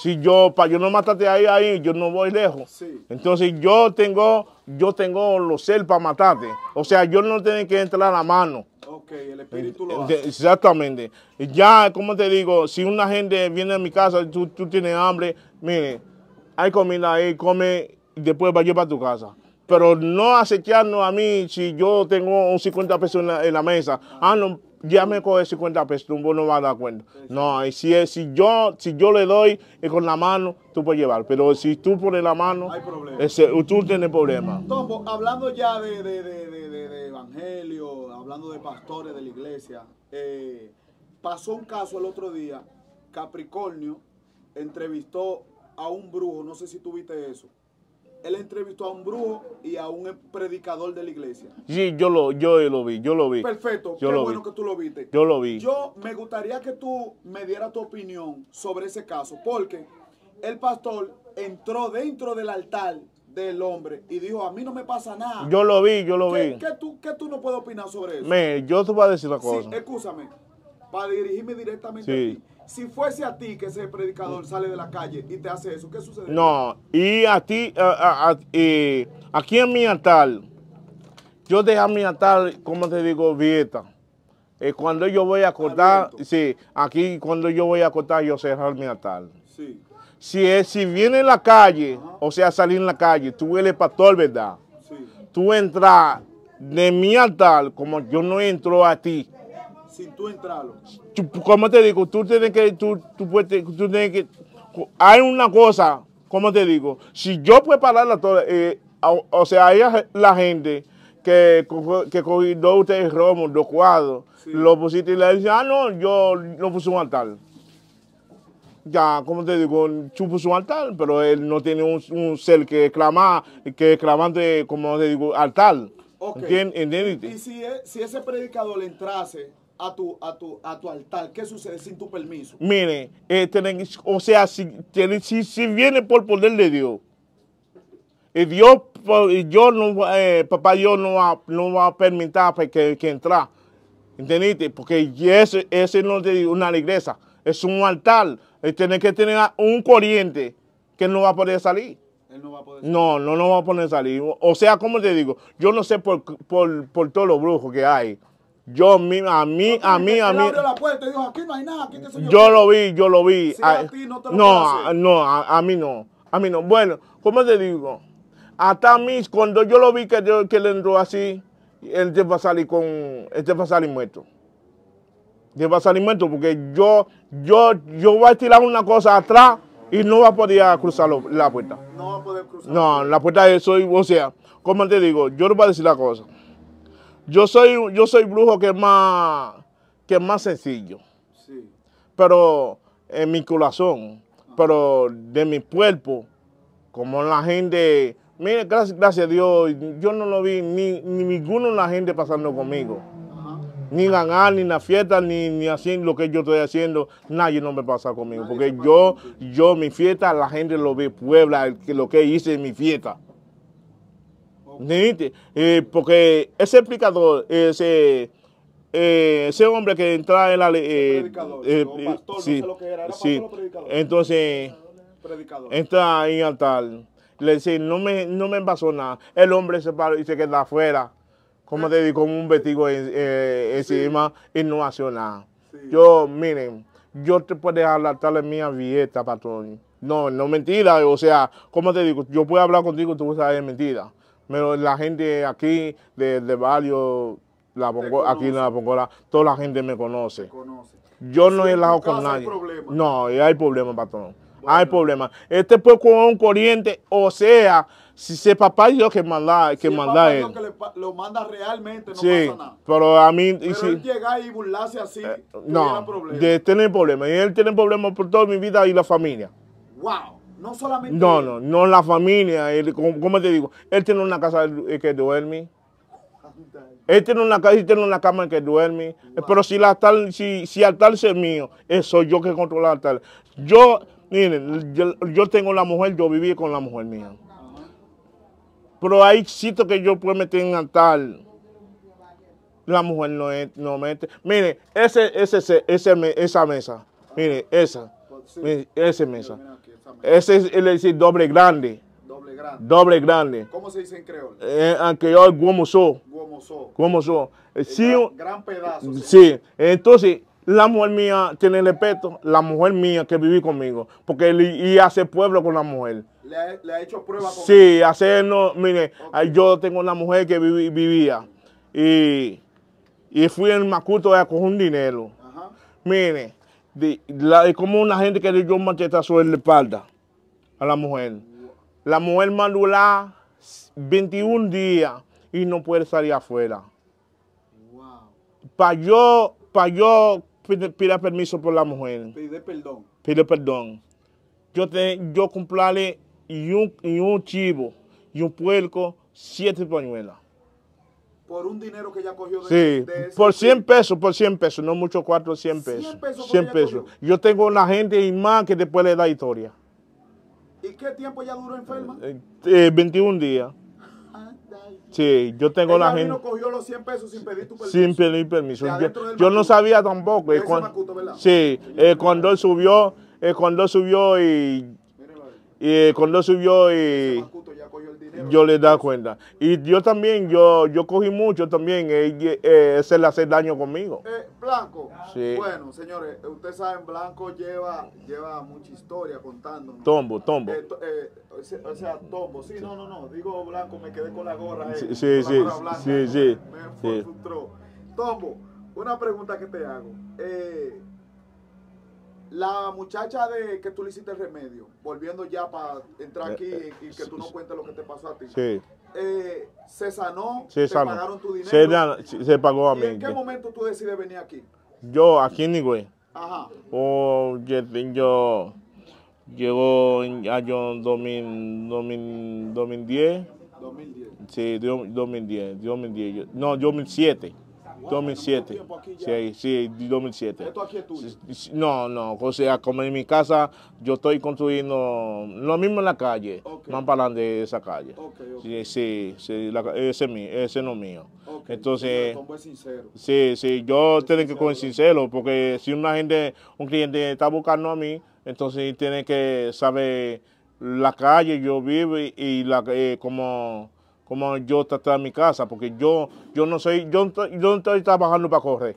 si yo, para yo no matarte ahí, ahí, yo no voy lejos. Entonces yo tengo, yo tengo los seres para matarte. O sea, yo no tengo que entrar a la mano. Ok, el espíritu lo hace. Exactamente. Ya, como te digo, si una gente viene a mi casa, tú, tú tienes hambre, mire, hay comida ahí, come y después va yo llevar tu casa pero no acecharnos a mí si yo tengo un 50 pesos en la, mesa. Ah, no, ya me coge 50 pesos, tú no vas a dar cuenta. No, y si, si, yo, si le doy eh, con la mano, tú puedes llevar, pero si tú pones la mano, ese, tú tienes problemas. Tombo, hablando ya de, evangelio, hablando de pastores de la iglesia, eh, pasó un caso el otro día, Capricornio entrevistó a un brujo, no sé si tuviste eso él entrevistó a un brujo y a un predicador de la iglesia. Sí, yo lo, yo lo vi, yo lo vi. Perfecto, qué bueno que tú lo viste. Yo lo vi. Yo me gustaría que tú me dieras tu opinión sobre ese caso, porque el pastor entró dentro del altar del hombre y dijo, a mí no me pasa nada. Yo lo vi, yo lo vi. ¿qué tú, qué tú no puedes opinar sobre eso? yo te voy a decir la cosa. Sí, escúchame, para dirigirme directamente a ti si fuese a ti que ese predicador sale de la calle y te hace eso, ¿qué sucede? No, y a ti, aquí en mi altar, yo dejo mi altar, como te digo, vieta. Eh, cuando yo voy a cortar, sí, aquí cuando yo voy a cortar, yo cerrar mi altar. Sí. Si, si viene en la calle, o sea, salir en la calle, tú eres pastor, ¿verdad? Sí. Tú entras de mi altar, como yo no entro a ti sin tú entrarlo. Como te digo, tú tienes que, tú, tú, puedes, tú tienes que, hay una cosa, como te digo, si yo la toda, eh, o, sea, hay la gente que, que cogió ustedes romos dos cuadros, lo pusiste y le ah, no, yo no puse un altar. Ya, como te digo, Yo puse un altar, pero él no tiene un, ser que clama, que clamante, como te digo, altar. Okay. ¿Entiendes? Y, si, e, si ese predicador le entrase a tu, a tu, a tu altar? ¿Qué sucede sin tu permiso? Mire, eh, o sea, si, si, viene por poder de Dios, y Dios, pues, yo no, eh, papá, yo no va, no va a permitir que, que entra. ¿Entendiste? Porque ese, ese no es una iglesia, es un altar. tiene que tener un corriente que no va a poder salir. Él no va a poder salir. No, no, va a poder salir. O sea, como te digo, yo no sé por, por, por todos los brujos que hay. Yo mismo, a mí, a mí, a mí. Yo lo vi, yo lo vi. no, no, a, mí no. A mí no. Bueno, ¿cómo te digo? Hasta a mí, cuando yo lo vi que, que él entró así, él te va a salir con. Él muerto. Te va salir muerto porque yo, yo, yo voy a tirar una cosa atrás y no va a poder cruzar la puerta. No va a poder cruzar. No, la puerta es, eso, o sea, ¿cómo te digo? Yo no voy a decir la cosa. Yo soy, yo soy brujo que es más, que más sencillo. Pero en mi corazón, pero de mi cuerpo, como la gente, mire, gracias, a Dios, yo no lo vi ni, ni ninguno la gente pasando conmigo. Ni ganar, ni en la fiesta, ni, ni lo que yo estoy haciendo, nadie no me pasa conmigo. porque yo, yo, mi fiesta, la gente lo ve Puebla, lo que hice en mi fiesta porque ese explicador, ese, eh, ese hombre que entra en la ley. Eh, eh, Entonces, predicador. entra en altar. Le dice, no me, no me pasó nada. El hombre se paró y se queda afuera. Como te digo, como un vestido encima y no hace nada. Yo, miren, yo te puedo dejar altar en mi abierta, patrón. No, no mentira. O sea, como te digo, yo puedo hablar contigo, y tú sabes mentira. Pero la gente aquí, de, de la pongo, aquí en la Pongola, toda la gente me conoce. Yo no he la con nadie. Hay no, hay problema, patrón. Hay problema. Este pueblo con un corriente, o sea, si se papá y yo que manda, que manda él. lo manda realmente, no sí, nada. Pero a mí. si, él llega y burlarse así, eh, no, tiene problema. De, tener problemas. Y él tiene problemas por toda mi vida y la familia. ¡Wow! No solamente. No, no, no la familia. ¿cómo, te digo? Él tiene una casa eh, que duerme. Él tiene una casa, tiene una cama que duerme. Pero si la tal, si, si altar es mío, eso eh, yo que controla al altar. Yo, miren, yo, tengo la mujer, yo viví con la mujer mía. Pero hay sitios que yo puedo meter en altar. La mujer no, no mete. Mire, ese, ese, esa mesa. Mire, esa. Pues esa mesa. Ese es el decir doble grande. Doble grande. Doble grande. ¿Cómo se dice en creol? Eh, en creol, Guomoso. Guomoso. Guomosó. Eh, sí, gran, gran, pedazo. Sí. Entonces, la mujer mía tiene respeto, la mujer mía que viví conmigo, porque él a hace pueblo con la mujer. ¿Le ha, hecho prueba con Sí, hace, mire, yo tengo una mujer que vivía y, y fui en Macuto a coger un dinero. Ajá. Mire, de, como una gente que le dio un machetazo en la espalda a la mujer. La mujer mandula 21 días y no puede salir afuera. Para yo, pa yo pida permiso por la mujer. Pide perdón. Pide perdón. Yo, te, yo y un, un chivo y un puerco, siete pañuelas por un dinero que ya cogió de, sí, por 100 pesos, por 100 pesos, no mucho, 4, 100 pesos. 100 pesos. 100 pesos. Yo tengo una gente y más que después le da historia. ¿Y qué tiempo ya duró enferma? Eh, 21 eh, eh, días. Sí, yo tengo la gente. cogió los 100 pesos sin pedir tu permiso. Sin pedir permiso. Yo, yo, no sabía tampoco. Eh, cuando, macuto, sí, eh, cuando él subió, cuando subió y, y cuando él subió y yo les da cuenta. Y yo también, yo, yo cogí mucho también, Él eh, eh le hace daño conmigo. Eh, blanco, bueno, señores, eh, ustedes saben, Blanco lleva, lleva mucha historia contándonos. Tombo, tombo. o sea, tombo, sí, no, no, no, digo Blanco, me quedé con la gorra. sí, sí, sí, sí, sí, Me, frustró. Tombo, una pregunta que te hago. La muchacha de que tú le hiciste el remedio, volviendo ya para entrar aquí eh, y, que tú no cuentes lo que te pasó a ti. Sí. Eh, se sanó, se te pagaron tu dinero. Se, se pagó a mí. ¿En qué momento tú decides venir aquí? Yo, aquí en Nigüe. Ajá. Oh, yo, yo llegó en año 2000, 2010. 2010. Sí, 2010, 2010. no, 2007. 2007. Sí, sí, 2007. ¿Esto aquí es tuyo? No, no, o sea, como en mi casa yo estoy construyendo lo mismo en la calle, Van más para de esa calle. Sí, sí, sí es ese, ese no mío. Entonces, sí, sí, yo tengo que ser sincero, porque si una gente, un cliente está buscando a mí, entonces tiene que saber la calle yo vivo y, y la, eh, como yo está en mi casa, porque yo, yo no soy, yo, no estoy trabajando para correr.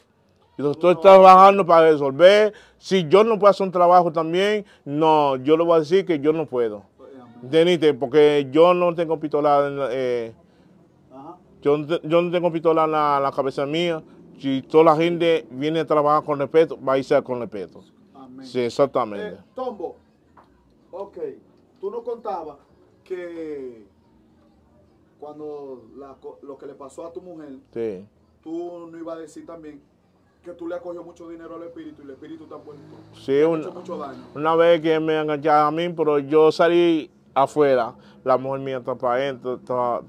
Yo estoy trabajando para resolver. Si yo no puedo hacer un trabajo también, no, yo le voy a decir que yo no puedo. Denite, porque yo no tengo pistola en la, eh, yo, no tengo pistola en la, cabeza mía. Si toda la gente viene a trabajar con respeto, va a irse con respeto. Sí, exactamente. Eh, tombo, ok, tú nos contabas que cuando lo que le pasó a tu mujer, tú no ibas a decir también que tú le acogió mucho dinero al espíritu y el espíritu te puesto sí, una, mucho daño. Una vez que me enganchado a mí, pero yo salí afuera, la mujer mía estaba para adentro, estaba,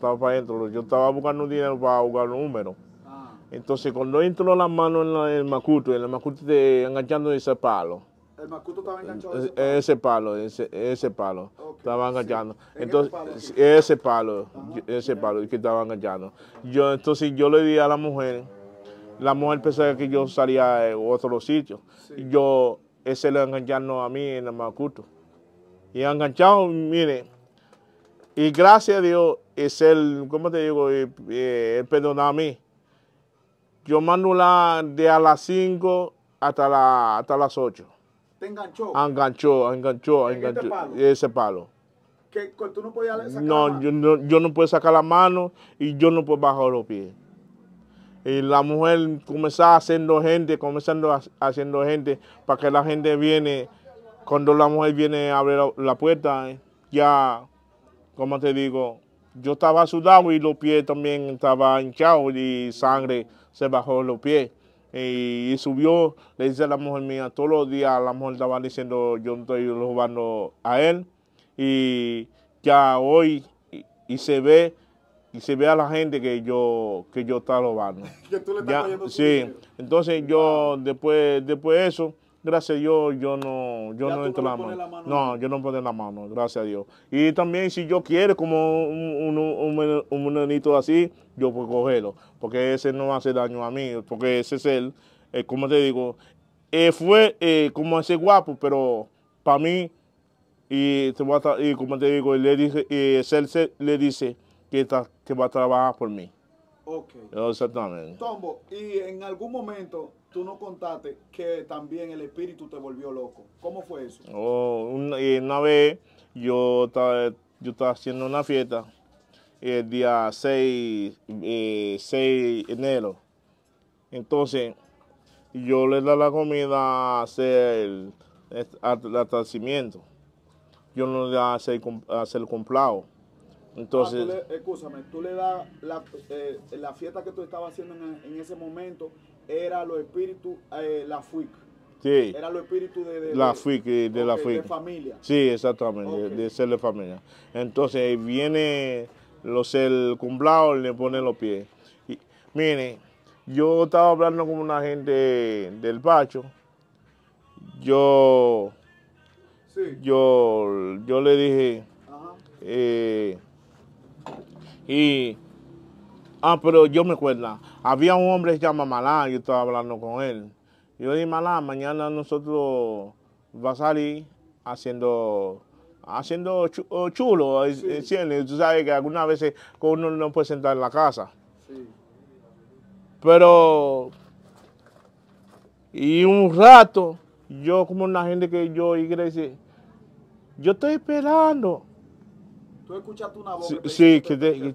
Yo estaba buscando dinero para jugar un número. Ah. Entonces, cuando entró las manos en, el macuto, en el macuto te enganchando ese palo el Macuto estaba enganchado. Ese palo, ese palo, Estaba enganchando. Entonces, ese palo, ese palo que estaba enganchando. Yo, entonces yo le di a la mujer, la mujer pensaba que yo salía a otro sitio. Yo, ese le engancharon a mí en el Macuto. Y enganchado, mire, y gracias a Dios, es el, ¿cómo te digo? Eh, eh, él, a mí. Yo mando la de a las 5 hasta, la, hasta las 8 enganchó. Ah, enganchó, ah, enganchó, ah, este Ese palo. tú no podías sacar Yo, no, yo no puedo sacar la mano y yo no puedo bajar los pies. Y la mujer comenzaba haciendo gente, comenzando haciendo gente, para que la gente viene, cuando la mujer viene a abrir la, puerta, eh, ya, como te digo, yo estaba sudado y los pies también estaban hinchados y sangre se bajó los pies y subió, le dice a la mujer mía, todos los días la mujer estaba diciendo, yo estoy robando a él, y ya hoy, y, se ve, y se ve a la gente que yo, que yo estaba robando. que tú le estás Sí, entonces yo, después, después de eso, gracias a Dios, yo no, yo no entro la, mano. No, yo no pongo la mano, gracias a Dios. Y también si yo quiero como un, un, así, yo puedo cogerlo, porque ese no hace daño a mí, porque ese es él, eh, como te digo, eh, fue eh, como ese guapo, pero para mí, y, te y como te digo, le dice, se le dice que, que va a trabajar por mí. Ok. Exactamente. Tombo, y en algún momento tú no contaste que también el espíritu te volvió loco. ¿Cómo fue eso? Oh, una, vez yo estaba, yo estaba haciendo una fiesta el día 6, de enero. Entonces, yo le da la comida a hacer el, atacimiento. Yo no le da hacer, el complado. Entonces, ah, tú le, da eh, la, fiesta que tú estabas haciendo en, en ese momento era lo espíritu eh, la FUIC. Sí. Era lo espíritu de, la FUIC. De, la De familia. Sí, exactamente, de, ser de familia. Entonces viene los, el cumplado le pone los pies. Y, mire, yo estaba hablando con una gente del Pacho. Yo, yo, yo le dije, eh, y, ah, pero yo me acuerdo, había un hombre que se llama Malá, yo estaba hablando con él. Yo le dije, Malá, mañana nosotros vamos a salir haciendo haciendo eh, chulo, eh, Tú sabes que algunas veces uno no puede sentar en la casa. Pero, y un rato, yo como una gente que yo iglesia, yo estoy esperando. Tú escuchaste una voz. Sí, que, te,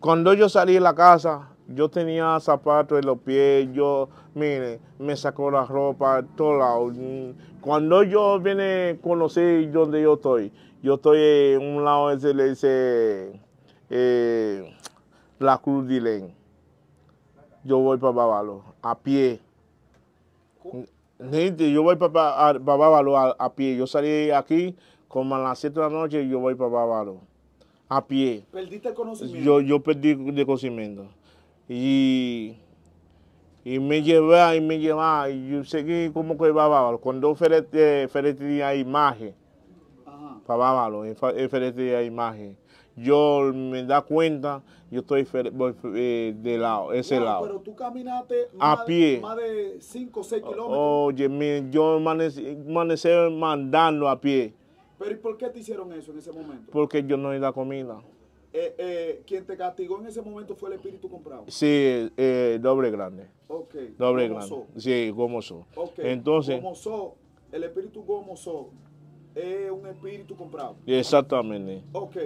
cuando yo salí de la casa, yo tenía zapatos en los pies, yo, mire, me sacó la ropa, todo lado. Cuando yo vine a conocer donde yo estoy, yo estoy en un lado se le dice eh, la Cruz de Len. Yo voy para Babalo, a pie. Gente, yo voy para Bávalo a, pie. Yo salí aquí como a las 7 de la noche y yo voy para Babalo a pie. ¿Perdiste el conocimiento? Yo, perdí el conocimiento. Y, me llevé y me llevaba. Y yo seguí como que bábalo. Cuando ferete, imagen, para bábalo, imagen. Yo me da cuenta, yo estoy eh, de lado, ese lado. Pero tú caminaste a más, pie. más de 5 o 6 kilómetros. Oye, yo amanecí mandando a pie. Pero por qué te hicieron eso en ese momento? Porque yo no iba la comida. Eh, eh te castigó en ese momento fue el espíritu comprado. Sí, eh, doble grande. Ok. Doble grande. Sí, gomoso. Ok. Entonces. Gomoso, el espíritu gomoso es un espíritu comprado. Exactamente. Ok.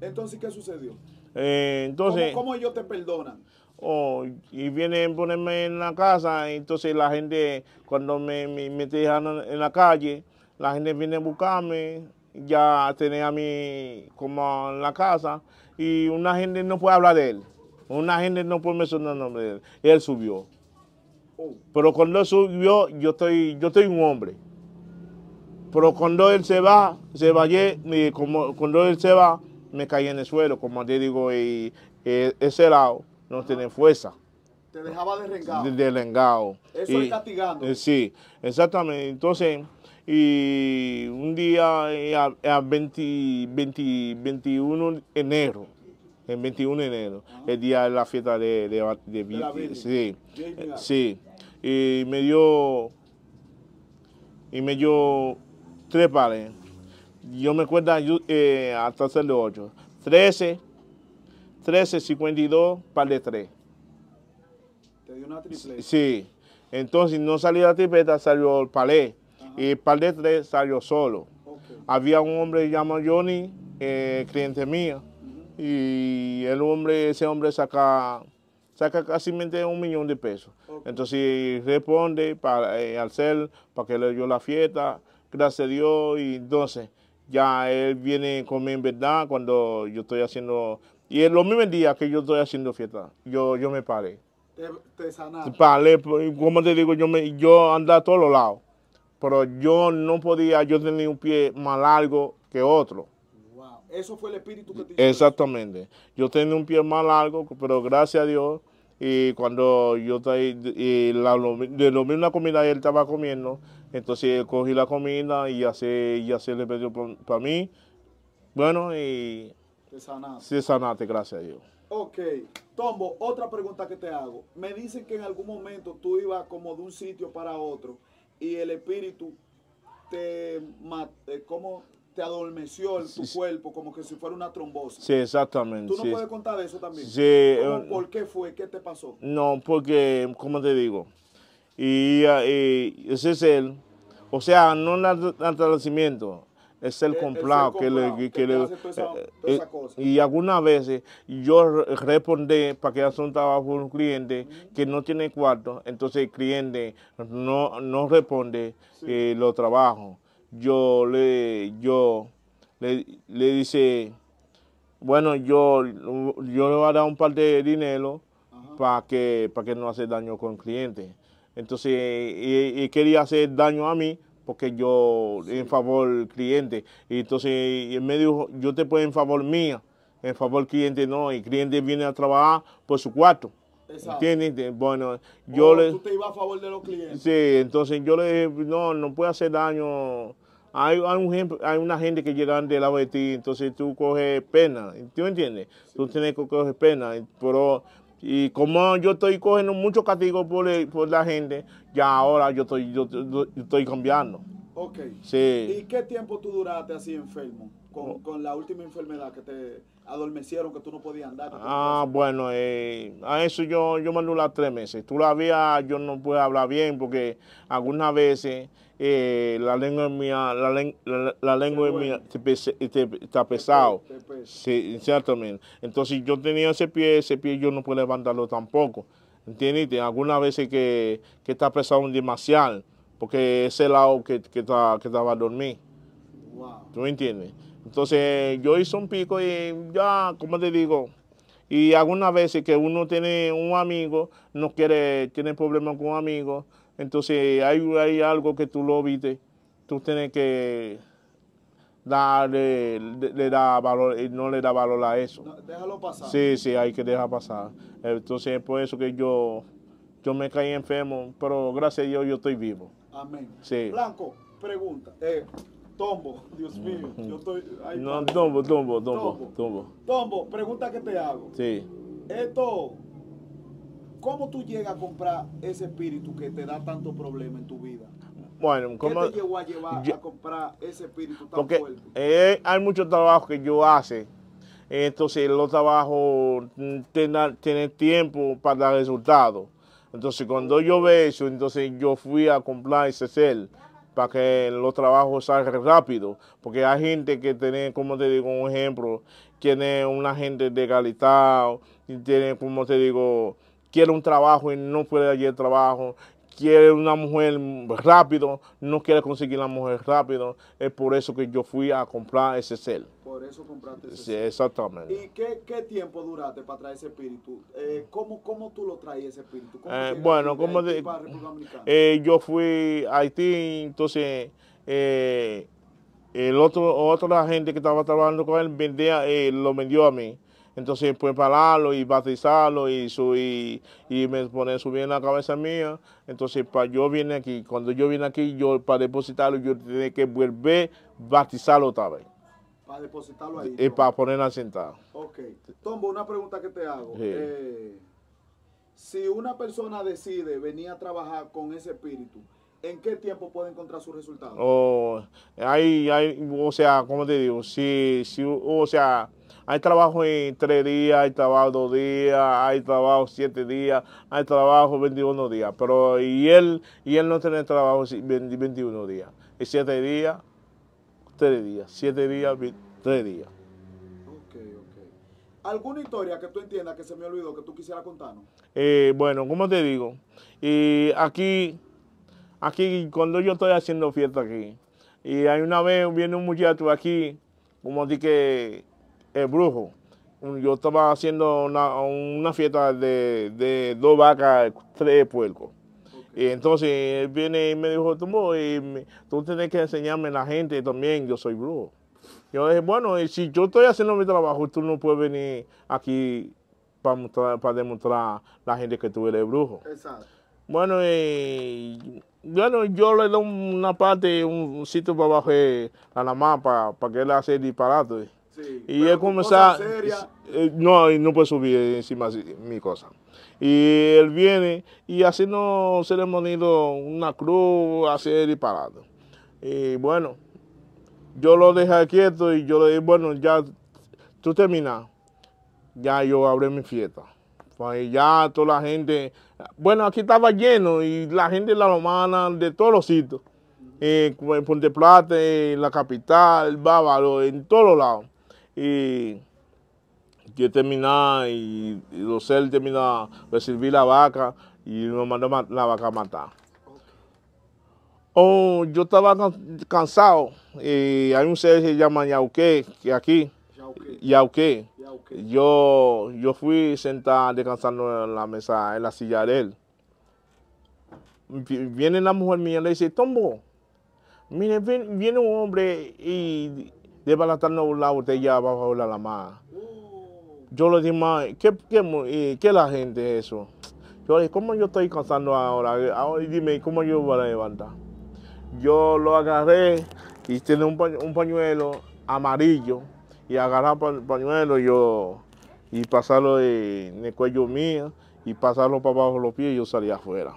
Entonces, ¿qué sucedió? Eh, entonces. ¿Cómo, ellos te perdonan? Oh, y vienen a ponerme en la casa, entonces la gente, cuando me, me, me dejan en la calle, la gente viene a buscarme, ya tenía a mí como en la casa y una gente no puede hablar de él. Una gente no puede mencionar el nombre de él. él subió. Pero cuando él subió, yo estoy, yo estoy un hombre. Pero cuando él se va, se va me, cuando él se va, me caí en el suelo, como te digo, y, ese lado no tiene fuerza. Te dejaba derrengado. Eso es castigando. Eh, sí, exactamente. Entonces, y un día eh, a, a 20, 20, 21 enero, el 21 de enero, el día de la fiesta de, de, de, sí, sí, y me dio, y me dio tres pares, yo me acuerdo yo, eh, hasta hacer los ocho, 13, 13, 52, par de tres. ¿Te dio una tripleta? Sí, entonces no salió la tripleta, salió el palé y tres salió solo. Había un hombre llamado Johnny, eh, cliente mío, y el hombre, ese hombre saca, saca casi un millón de pesos. Entonces responde para, eh, al CEL para que le dio la fiesta, gracias a Dios, y entonces ya él viene conmigo en verdad cuando yo estoy haciendo, y es los mismos días que yo estoy haciendo fiesta, yo, yo me paré. Te, te Paré, pues, como te digo, yo, me, yo andaba a todos los lados pero yo no podía, yo tenía un pie más largo que otro. Eso fue el espíritu que te Exactamente. Yo tenía un pie más largo, pero gracias a Dios, y cuando yo y la, de lo mismo comida él estaba comiendo, entonces cogí la comida y ya se, ya se le pidió para mí. Bueno, y... Te sanaste. Se sanaste, gracias a Dios. Ok, Tombo, otra pregunta que te hago. Me dicen que en algún momento tú ibas como de un sitio para otro y el espíritu te, eh, como te adormeció el, tu cuerpo, como que si fuera una trombosis. Sí, exactamente. ¿Tú no puedes contar eso también? Sí. Eh, ¿Por qué fue? ¿Qué te pasó? No, porque, como te digo, y, ah, ese es él, o sea, no un es el complado que le... Que eh, eh, y algunas veces yo responde para que haga un trabajo con un cliente que no tiene cuarto, entonces el cliente no, no responde sí. Eh, los trabajos. Yo le... Yo, le, dice, bueno, yo, yo le voy a dar un par de dinero para que, para que no hace daño con el cliente. Entonces, y quería hacer daño a mí porque yo en favor cliente. Y entonces en medio yo te puedo en favor mía, en favor cliente no. Y cliente viene a trabajar por su cuarto. Exacto. ¿Entiendes? Bueno, yo le... Tú te ibas a favor de los clientes. Sí, entonces yo le dije, no, no puede hacer daño. Hay, hay, hay una gente que llegan del lado de ti, entonces tú coges pena, ¿tú entiendes? Tú tienes que coger pena, pero y como yo estoy cogiendo muchos castigos por, la gente, ya ahora yo estoy, estoy cambiando. Ok. Sí. ¿Y qué tiempo tú duraste así enfermo? con oh. la última enfermedad que te adormecieron que tú no podías andar. ah, bueno, eh, a eso yo, yo me las tres meses. Tú la había, yo no puedo hablar bien porque algunas veces eh, la lengua mía, la, lengua está pesado. Sí, exactamente. Entonces yo tenía ese pie, ese pie yo no puedo levantarlo tampoco. ¿Entiendes? Algunas veces que, está pesado demasiado, porque ese lado que, está, estaba a dormir. ¿Tú me entiendes? Entonces yo hice un pico y ya, como te digo, y algunas veces que uno tiene un amigo, no quiere, tiene problemas con un amigo, entonces hay, hay algo que tú lo viste, tú tienes que darle, le, da valor, no le da valor a eso. déjalo pasar. Sí, sí, hay que dejar pasar. Entonces es por eso que yo, yo me caí enfermo, pero gracias a Dios yo estoy vivo. Amén. Sí. Blanco, pregunta. Eh, Tombo, Dios mío. Yo estoy. ahí. no, tombo, tombo, tombo, tombo. Tombo, pregunta que te hago. Sí. Esto, ¿cómo tú llegas a comprar ese espíritu que te da tanto problema en tu vida? Bueno, ¿cómo, ¿Qué te a llevar a comprar ese espíritu tan porque fuerte? Eh, hay mucho trabajo que yo hace. Entonces, los trabajos mm, tener, tiempo para dar resultados. Entonces, cuando yo veo eso, entonces yo fui a comprar ese cel para que los trabajos salgan rápido, porque hay gente que tiene, como te digo, un ejemplo, tiene una gente de calidad, tiene, como te digo, quiere un trabajo y no puede hallar trabajo, quiere una mujer rápido, no quiere conseguir la mujer rápido. Es por eso que yo fui a comprar ese cel. Por eso compraste ese cel. Exactamente. ¿Y qué, tiempo duraste para traer ese espíritu? Eh, ¿cómo, tú lo traes ese espíritu? Eh, bueno, como eh, yo fui a Haití, entonces el otro otra gente que estaba trabajando con él vendía, lo vendió a mí entonces prepararlo y bautizarlo y, su, y, me poner su bien en la cabeza mía. Entonces, para yo vine aquí, cuando yo vine aquí, yo para depositarlo, yo tenía que volver a bautizarlo otra vez. Para depositarlo ahí. Y para ponerla sentado. Ok. Tombo, una pregunta que te hago. Eh, si una persona decide venir a trabajar con ese espíritu, ¿en qué tiempo puede encontrar su resultado? Oh, hay, o sea, como te digo, si, si o sea, hay trabajo en tres días, hay trabajo dos días, hay trabajo siete días, hay trabajo 21 días. Pero y él, y él no tiene trabajo 21 días. Y siete días, tres días. Siete días, tres días. Ok, ok. ¿Alguna historia que tú entiendas que se me olvidó, que tú quisieras contarnos? Eh, bueno, como te digo, y aquí, aquí, cuando yo estoy haciendo fiesta aquí, y hay una vez viene un muchacho aquí, como dije el brujo. Yo estaba haciendo una, fiesta de, dos vacas, tres puercos. Y entonces él viene y me dijo, tú, tú tienes que enseñarme la gente también, yo soy brujo. Yo dije, bueno, y si yo estoy haciendo mi trabajo, tú no puedes venir aquí para, mostrar, para demostrar la gente que tú eres brujo. Exacto. Bueno, bueno, yo le doy una parte, un, sitio para bajar a la mapa para que él hace el disparate y él comenzó eh, No, no puede subir encima de mi cosa. Y él viene y así no haciendo ceremonia, una cruz, así y parado. Y bueno, yo lo dejé quieto y yo le dije, bueno, ya tú termina. Ya yo abrí mi fiesta. Pues ya toda la gente, bueno, aquí estaba lleno y la gente de la romana, de todos los sitios, eh, pues, en Ponte Plata, en la capital, Bávaro, en todos lados y yo terminaba y, los él terminaba, recibir la vaca y me mandó la vaca a matar. Oh, yo estaba cansado. y hay un ser que se llama Yauque, que aquí. Yauque. Yo, yo fui sentado descansando en la mesa, en la silla de él. Viene la mujer mía y le dice, Tombo, mire, viene un hombre y de usted la botella abajo de la mar. Yo le dije, ¿qué, qué, la gente eso? Yo dije, ¿cómo yo estoy cansando ahora? ahora? Dime, ¿cómo yo voy a levantar? Yo lo agarré y tiene un, pañuelo amarillo y agarré el pañuelo yo y pasarlo en el cuello mío y pasarlo para abajo los pies y yo salí afuera.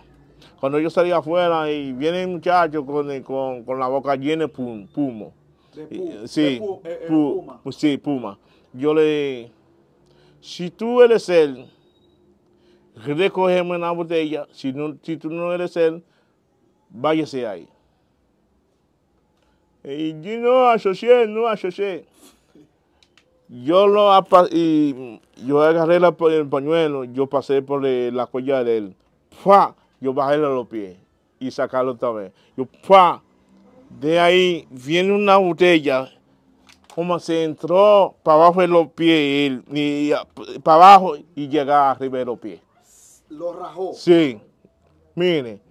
Cuando yo salí afuera y viene el muchacho con, la boca llena de pum, Sí, Puma. Yo le... Si tú eres él, recogemos una botella. Si, tú no eres él, váyase ahí. Y yo no asocié, no asocié. Yo lo y yo agarré la, el pañuelo, yo pasé por eh, la cuella de él. ¡Pua! Yo bajé los pies y sacarlo otra vez. Yo ¡pua! De ahí viene una botella, como se entró para abajo de los pies, y, para abajo y llega arriba de los pies. ¿Lo rajó? Sí, mire.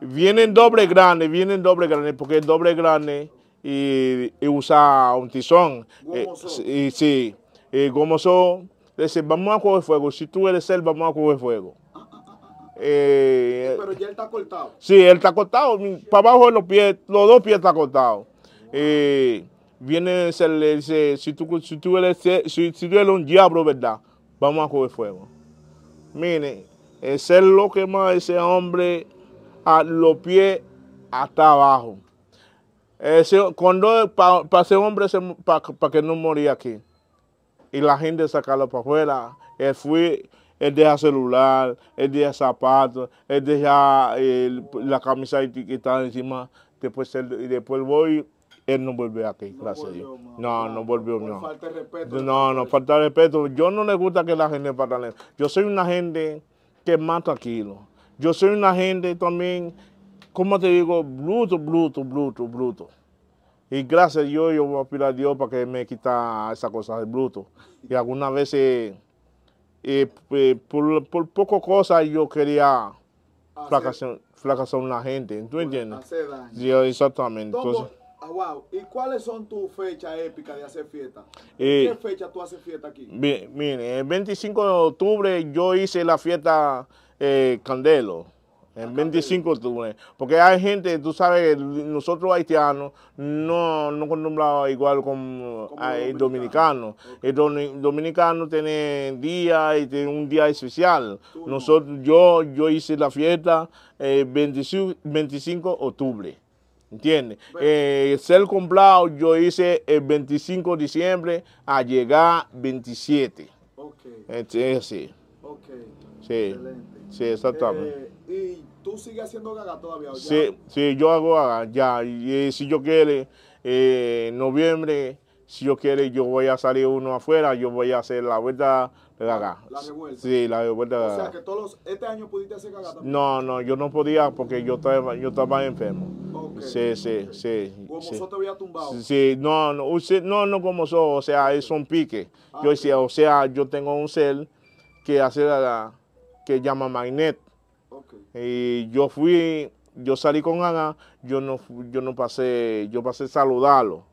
Vienen doble grande, vienen doble grande, porque el doble grande y, usa un tizón. Eh, y sí, y eh, gomoso, dice, vamos a coger fuego, si tú eres él, vamos a coger fuego. Eh, pero ya él está cortado. Sí, él está cortado. Para abajo de los pies, los dos pies está cortado. Eh, viene, se le dice, si tú, eres, si, un diablo, ¿verdad? Vamos a coger fuego. Mire, ese es lo que más ese hombre a los pies hasta abajo. cuando para ese hombre, para que no moría aquí. Y la gente sacarlo para afuera. Él fui él deja celular, él deja zapatos, él deja eh, la camisa está encima, después, después voy él no vuelve aquí, gracias a Dios. No, no volvió, no. Falta respeto. No, no, falta respeto. Yo no le gusta que la gente respeto. Yo soy una gente que mata más Yo soy una gente también, como te digo, bruto, bruto, bruto, bruto. Y gracias a Dios, yo voy a pedir a Dios para que me quita esa cosa de bruto. Y algunas veces... Y, por, por, poco cosa yo quería fracasar, a la gente, ¿tú entiendes? exactamente. Ah, ¿Y cuáles son tus fechas épicas de hacer fiesta? Eh, ¿Qué fecha tú haces fiesta aquí? Mire, el 25 de octubre yo hice la fiesta eh, Candelo. El 25 de octubre. Porque hay gente, tú sabes, nosotros haitianos no, no contemplamos igual como eh, el dominicano. El dominicano tiene día y tiene un día especial. Nosotros, yo, yo hice la fiesta el 25, de octubre. ¿Entiendes? Eh, ser comprado yo hice el 25 de diciembre a llegar 27. Ok. sí. Sí. Excelente. Sí, exactamente. Eh, y tú sigues haciendo gaga todavía. Sí, sí, yo hago gaga ya. Y, si yo quiere, eh, en noviembre, si yo quiere, yo voy a salir uno afuera, yo voy a hacer la vuelta de gaga. Ah, la revuelta. Sí, la revuelta de gaga. O sea, que todos los, este año pudiste hacer gaga también. No, no, yo no podía porque yo estaba, yo estaba enfermo. sí, sí, sí. Como eso te había tumbado. Sí, no, no, no, no como eso. o sea, es un pique. yo ah, decía, o sea, yo tengo un cel que hace la, que llama magnet y yo fui, yo salí con Ana, yo no, yo no pasé, yo pasé a saludarlo.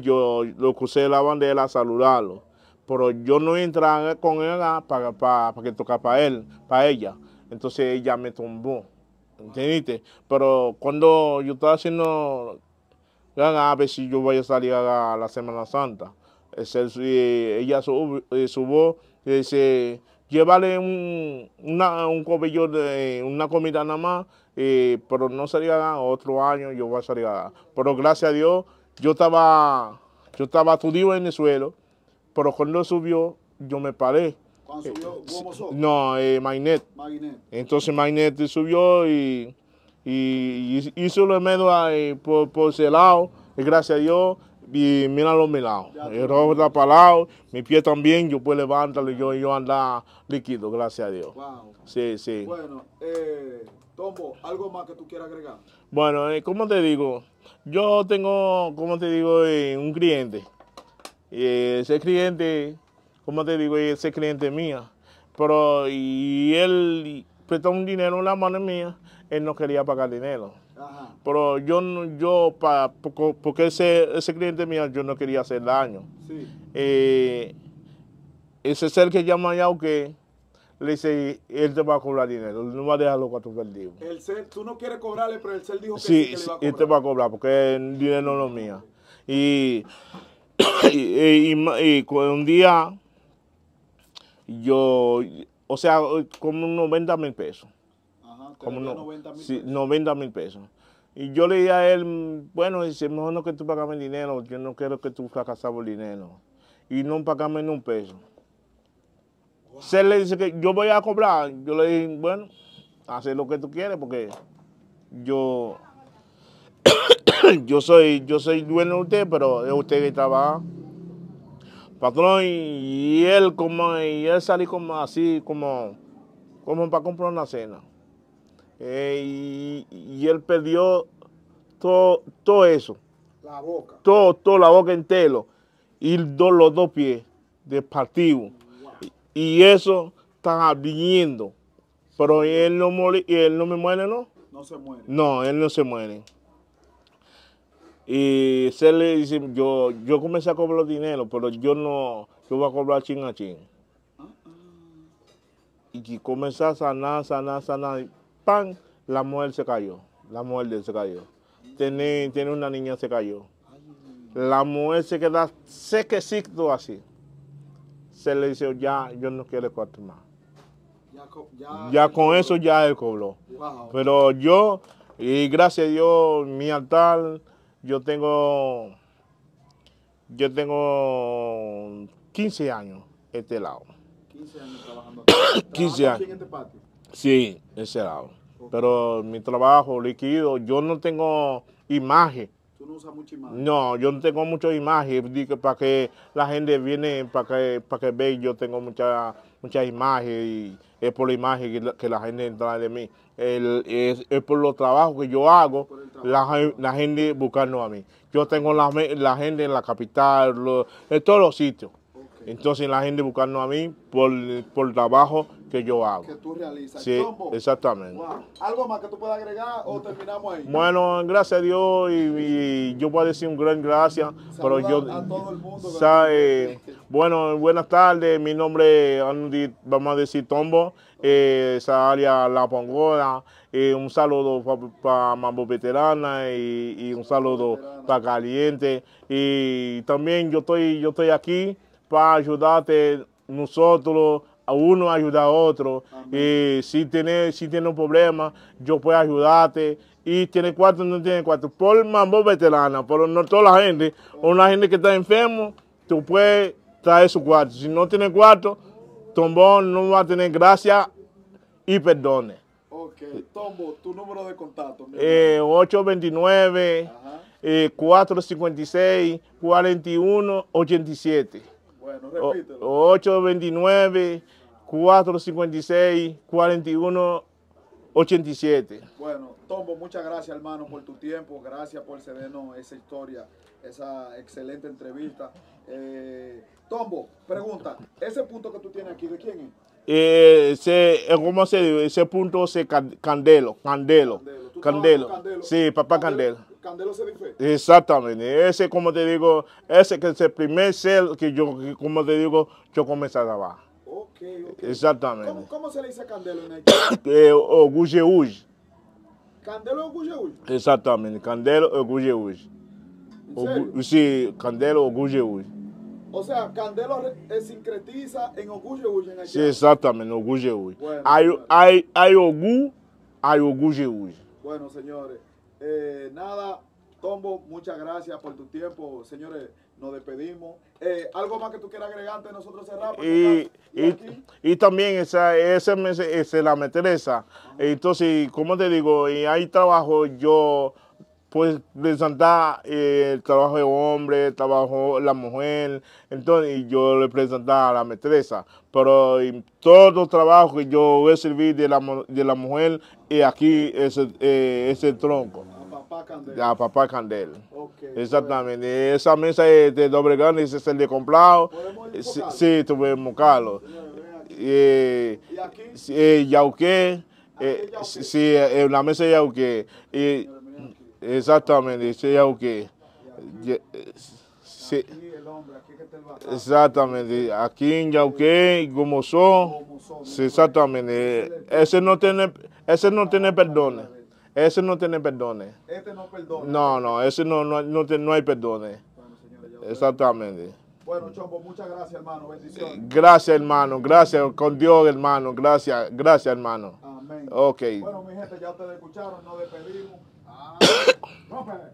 Yo lo crucé la bandera a saludarlo. Pero yo no entré con Ana para, para, para que tocara para él, para ella. Entonces ella me tumbó. Pero cuando yo estaba haciendo a ver si yo voy a salir a la, Semana Santa. es ella eh, subió y dice, llevarle un, una, de una comida nada más, eh, pero no sería otro año, yo voy a salir a Pero gracias a Dios, yo estaba, yo estaba en el suelo, pero cuando subió, yo me paré. ¿Cuándo subió? ¿Cómo eh, no, eh, Entonces Mainet subió y, y, hizo lo menos eh, por, ese lado, y gracias a Dios y mira a mi El está mi pie también, yo puedo levantarlo y yo, yo andar líquido, gracias a Dios. Bueno, eh, Tombo, ¿algo más que tú quieras agregar? Bueno, eh, como te digo, yo tengo, como te digo, eh, un cliente. ese cliente, como te digo, ese cliente mío. Pero y él prestó un dinero en la mano mía, él no quería pagar dinero. Pero yo, yo para, porque ese, ese cliente mío, yo no quería hacer daño. Sí. Eh, ese ser que llama que le dice, él te va a cobrar dinero, no va a dejar los cuatro perdidos. El ser, tú no quieres cobrarle, pero el ser dijo que sí, y él te va a cobrar, porque el dinero no es mío. Y, y, y, un día, yo, o sea, como 90 mil pesos como no, 90 mil pesos. Y yo le dije a él, bueno, dice, mejor no que tú pagame el dinero, yo no quiero que tú fracasabas el dinero. Y no pagame ni un peso. Se le dice que yo voy a cobrar. Yo le dije, bueno, hace lo que tú quieres porque yo, yo, soy, yo soy dueño de usted, pero es usted que trabaja. Patrón, y él como, y él salí como así, como, como para comprar una cena. Eh, y, él perdió todo, eso. La boca. Todo, la boca entero. Y los dos pies de partido. Y, eso está viniendo. Pero él no, él no me muere, ¿no? No se muere. No, él no se muere. Y se le dice, yo, yo comencé a cobrar dinero, pero yo no, yo voy a cobrar chingachín. Ah, ah. Y comenzó a sanar, sanar, sanar la mujer se cayó. La mujer se cayó. Tiene, tiene una niña, se cayó. La mujer se queda sequecito así. Se le dice, ya, yo no quiero cuarto más. Ya, con eso ya él cobró. Pero yo, y gracias a Dios, mi altar, yo tengo, yo tengo 15 años este lado. 15 años trabajando. 15 años. Este sí, ese lado. Pero mi trabajo líquido, yo no tengo imagen. ¿Tú no usas mucha imagen? No, yo no tengo mucha imagen. Para que la gente viene, para que, para que vea, yo tengo mucha, mucha imagen. Y es por la imagen que la, gente entra de mí. es, por los trabajos que yo hago, la, la, gente buscando a mí. Yo tengo la, gente en la capital, en todos los sitios. Entonces la gente buscando a mí por, por trabajo que yo hago. Que tú realizas. Sí, exactamente. ¿Algo más que tú puedas agregar o terminamos ahí? Bueno, gracias a Dios y, yo puedo decir un gran gracias. pero yo, a todo el mundo. bueno, buenas tardes. Mi nombre es Andy, vamos a decir Tombo, eh, esa área La Pongola. Eh, un saludo para pa Mambo Veterana y, un saludo para Caliente. Y también yo estoy, yo estoy aquí para ayudarte nosotros uno ayuda a otro. Y si tiene, si tiene un problema, yo puedo ayudarte. Y tiene cuatro, no tiene cuatro. Por mambo veterana, por no toda la gente. Una gente que está enfermo, tú puedes traer su cuarto. Si no tiene cuarto, Tombón no va a tener gracia y perdone. Ok, Tombo, tu número de contacto. Eh, 829 456 4187 bueno, repítelo. 829 456 41 87. Bueno, Tombo, muchas gracias, hermano, por tu tiempo. Gracias por cedernos esa historia, esa excelente entrevista. Eh, Tombo, pregunta: ¿ese punto que tú tienes aquí, de quién es? Eh, ese, eh, se Ese punto es Candelo. Candelo. Candelo. Sí, papá candelo. Candelo se Cedife. Exactamente. Ese, como te digo, ese que es el primer ser que yo, como te digo, yo comencé a grabar. Okay, Exactamente. ¿Cómo, se le dice Candelo en Haití? Ogujehuy. oguje Candelo o Exactamente. Candelo o Sí, Candelo o O sea, Candelo eh, sincretiza en Ogujehuy en Haití. Sí, exactamente, Ogujehuy. hay, hay, hay Ogu, hay Bueno, señores. Eh, nada, Tombo, muchas gracias por tu tiempo, señores. Nos despedimos. Eh, ¿Algo más que tú quieras agregar antes de nosotros cerrar? Y, también esa, esa, esa, la meteresa. Entonces, como te digo, y hay trabajo, yo pues presentar eh, el trabajo de hombre, el trabajo la mujer, entonces yo le presentaba a la maestresa, pero en todo el trabajo que yo voy a servir de la, de la mujer, y eh, aquí es, el eh, tronco. Papá Candel. A Papá Candel. Exactamente. Esa mesa es de doble grande, es el de comprado. Sí, sí, tuvimos Carlos. ¿Y aquí? Eh, sí, la mesa de Yauqué. Exactamente, aquí que... Okay. Sí. Exactamente, aquí en Yauque, como son, sí, exactamente. Ese no tiene, ese no tiene perdón, Ese no tiene perdón, Este no perdona. No, no, ese no, no, no, hay perdón, Exactamente. Bueno, Chombo, muchas gracias, hermano. Bendiciones. Gracias, hermano. Gracias. Con Dios, hermano. Gracias. Gracias, hermano. Amén. Ok. Bueno, mi gente, ya ustedes escucharon. Nos despedimos. Bumper.